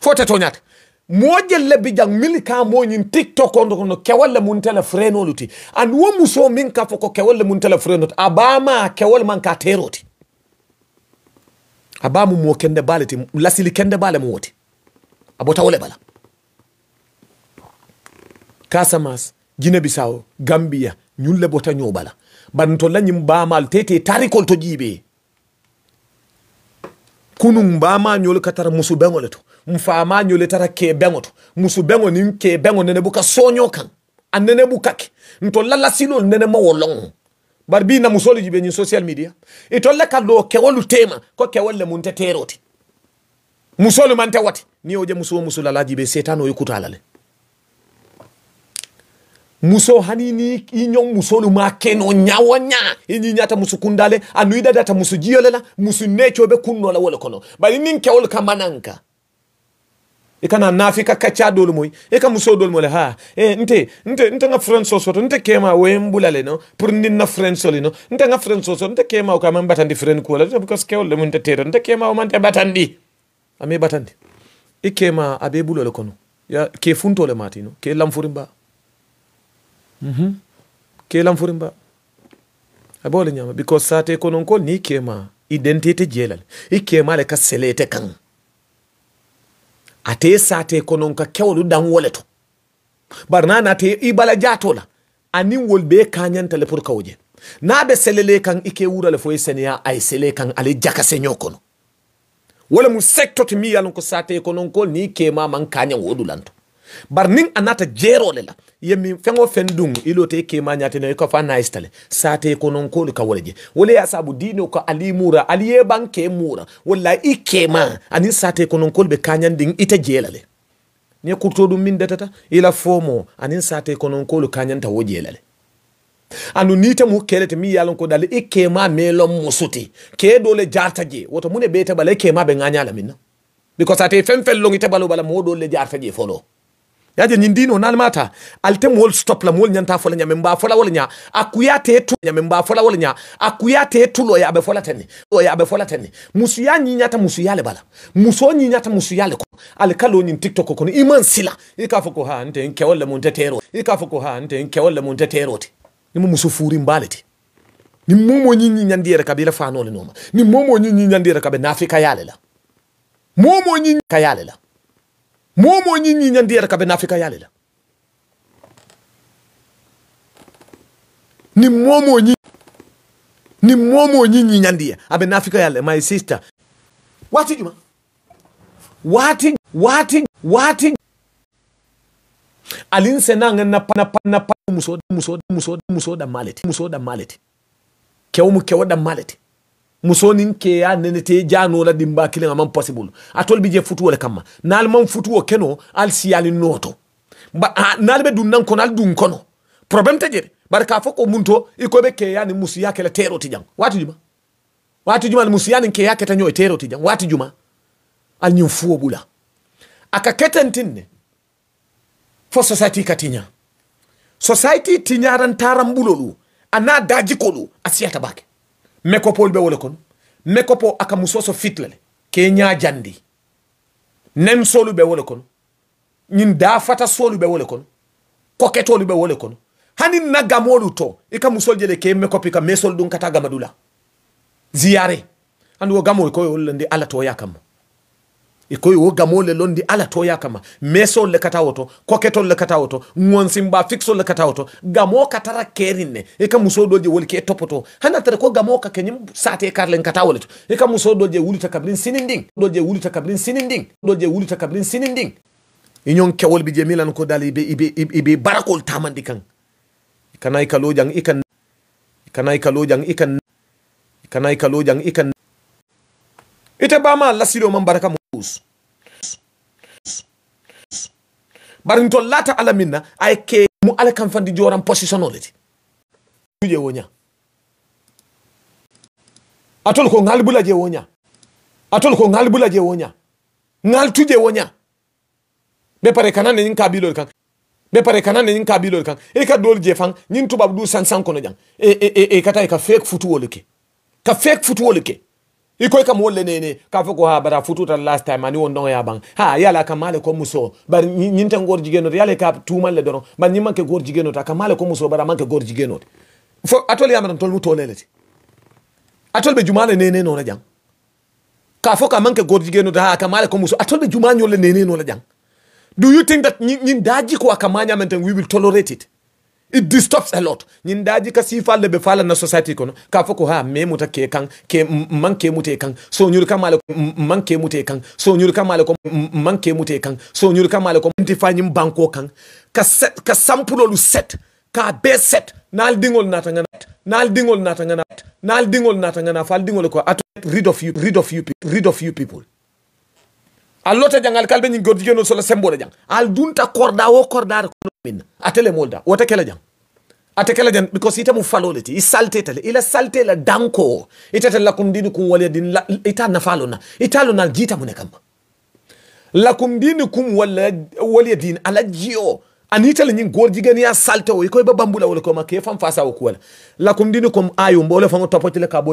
fote toñata moƴel lebi jang mili ka moñin tiktok on kono kewalle mum tela frenolu ti an wo muso min ka fo ko kewalle mum tela frenoti a kewol man ka teroti abamu mo kende bale ti lasili kende bale mo woti abota wole bala kasamas jine bisawo gambia ñun le bota ñoo bala ban to lañim bamal tete tarikol to jiibe kunu mbama ñolu katara musu bengo le to mfama ñolu tara ke bengo to musu bengo nin ke bengo nene buka soño kan a nene buka ke nto la lasilol nene mawo loŋo bari bi na musoloji ɓe ñin social media e tolle kalɗo o kewolu tema ko kewolle mum te teroti musolu man te wote ni o je musuwo musulalaji be setan o le muso hani ni i musolu ma keno ñawo nya i ñiñata musu kundale data i dadata musu necho musu kunno kunnola wole kono bari nin kewol ka i kana nafi ka kacca doolu moy i ka musoo doolu mo le ha e nte nte nte nga friend so so nte kema we yen le no pour ni na friend so le no nte nga friend so so nte kema ka man batandi friend ko la because wol le mun te tere nte kema o man te batandi ami batandi e kema abe bulo le kono ya ke funto le maati no ke furimba mhm mm ke lam furimba a be wo le ñaama because saate kononkol ni kema identité jeelal i e kema le ka selete kan ate sate ko ka kewlu dan wole to bar nana te i bala la ani wol be tele pour kawje na be selele kan ike le foye seneya ay sele kan ale jaka seño kono wala mu sektoti mi yalon ko sate ko ko ni kema man kaña wodulanto bar nin anata jerole la yemi fengo fen dun ilo te ke ma nyate ne ko fa na istale sate ko non ko ka wole je wole ya sabu dino ko ali mura ali e banke mura wala ike ma ani sate ko non ko be kanyan din ita jelale ne kurto dum min datata ila fomo ani sate ko non ko kanyan ta wo jelale anu nita mu kelete mi yalon ko dal ike ma melon musuti ke dole jarta je woto mune beta bala ike ma be nganya la minna because ate fen fen ite tabalo bala mo le jarta je folo yaje nyindino nal mata altem wol stop la mol nyanta fola nyame mba fola wol nya akuyate tu nyame mba fola wol nya akuyate tu lo ya be fola tani lo ya be fola tani musu ya nyinya ta musu yale bala muso nyinya ta musu yale ko al kalo nyin tiktok ko ni iman sila ika ko ha nte nke wol mun te tero ika ko ha nte nke wol mun te tero ti ni musu furi mbalete ni momo nyinyi nyandire kabila fanole noma ni momo nyinyi nyandire kabe nafika yale la momo nyinyi kayale la momo ñiñi ñandiyata nafika nafrika yaalela ni momo ñi ni momo ñiñi ñandiya aɓe nafika yaale my sister wati ƴuma wati wati wati alin senanga napanapanapan musoɗa musoɗa musoɗa musoɗa malete musoɗa malete kewmu kewoɗa malete musonin ke ya nenete jano la dimba kilen man possible atol bije je futuwo le kamma nal man futuwo keno al siyali noto ba nal be dun nan kono al dun kono problem te je bar ka fo munto iko be ke ya ni musiya ke le tero ti jang watu juma watu juma ni musiya ni ke ya ke tanyo tero ti jang watu juma al nyin fuo bula aka ketentinne fo society katinya society tinyaran taram bulolu ana daji kolu asiyata bake mekopol be wole kono mekopo aka musoso fitlale ke ñajandi nem solu be wole kono ñin dafata solu be wole kono koketolu be wole kono hanin na gamolu to ika musol jele ke mekopi ka mesol ɗum kata gamadula ziyare andi wo gamol ko wollandi ala to yakam ikoy wo gamole londi ala to yakama mesol le kata woto koketo le kata woto ngonsimba fixo le kata woto gamo katara kerine e ka muso doje wol ke topoto hana tare ko gamo ka kenim sate len kata wolito e ka muso doje wulita kabrin sininding doje wulita kabrin sininding doje wulita kabrin sininding inyon wol bi milan ko dali be ibe ibe barakol tamandi kan kanai kalojang ikan kanai kalojang ikan kanai kalojang ikan ite bama lasiro barakam bari n tollata ala min na aye ke mu ala kan fandi joran position ole ti je woña atol ko ngal bula je woña atol ko ngal bula je woña ngal tuje woña be pare kana ne ka kan be pare kana ne ka bilol kan e ka dol je fan nyin tubab du san san kono jang e, e e e kata e ka fake futu woluke ka fake futu woluke i koy kam wolle nene ka fo ko ha bara fututa last time ani won ya bang ha yala kam male ko muso bar nyinte ngor jigeno yala ka tumal le dono bar nyi ke gor jigeno ta kamale male ko muso bara manke gor jigeno fo atol yamaran tol mu tolele ti atol be jumale nene no la jang ka fo ka manke gor jigeno ta kamale kam male ko muso atol be jumanyo le nene no la jang do you think that nyin daji ko akamanya menten we will tolerate it it disturbs a lot ñin daji ka be ɓe na society kono ka fo ko ha muta ke kan ke manke mute kan so ñuri kamale ko manke mute kan so ñuri kamale ko manke mute kan so ñuri kamale ko nti fañim banko kan ka set ka sampulolu set ka be set naal dingol nata ngana naal dingol nata ngana naal dingol nata ngana fal dingol ko at rid of you rid of you rid of you people a lotta jangal kalɓe ñin gorjigeno solo sembode jang al dunta korda wo korda min atele molda wota kela jang ate kela jang because ita mu falole ti isalte tele ila salte la danko ita tele lakum dini kum wale din la, ita na falona ita lo na jita mu ne kam lakum dini kum wale wale din ala jio anita le nyin gor gani ya salte o iko ba bambula wala ko ma ke fam fasa o lakum dini kum ayu mbole fango le ka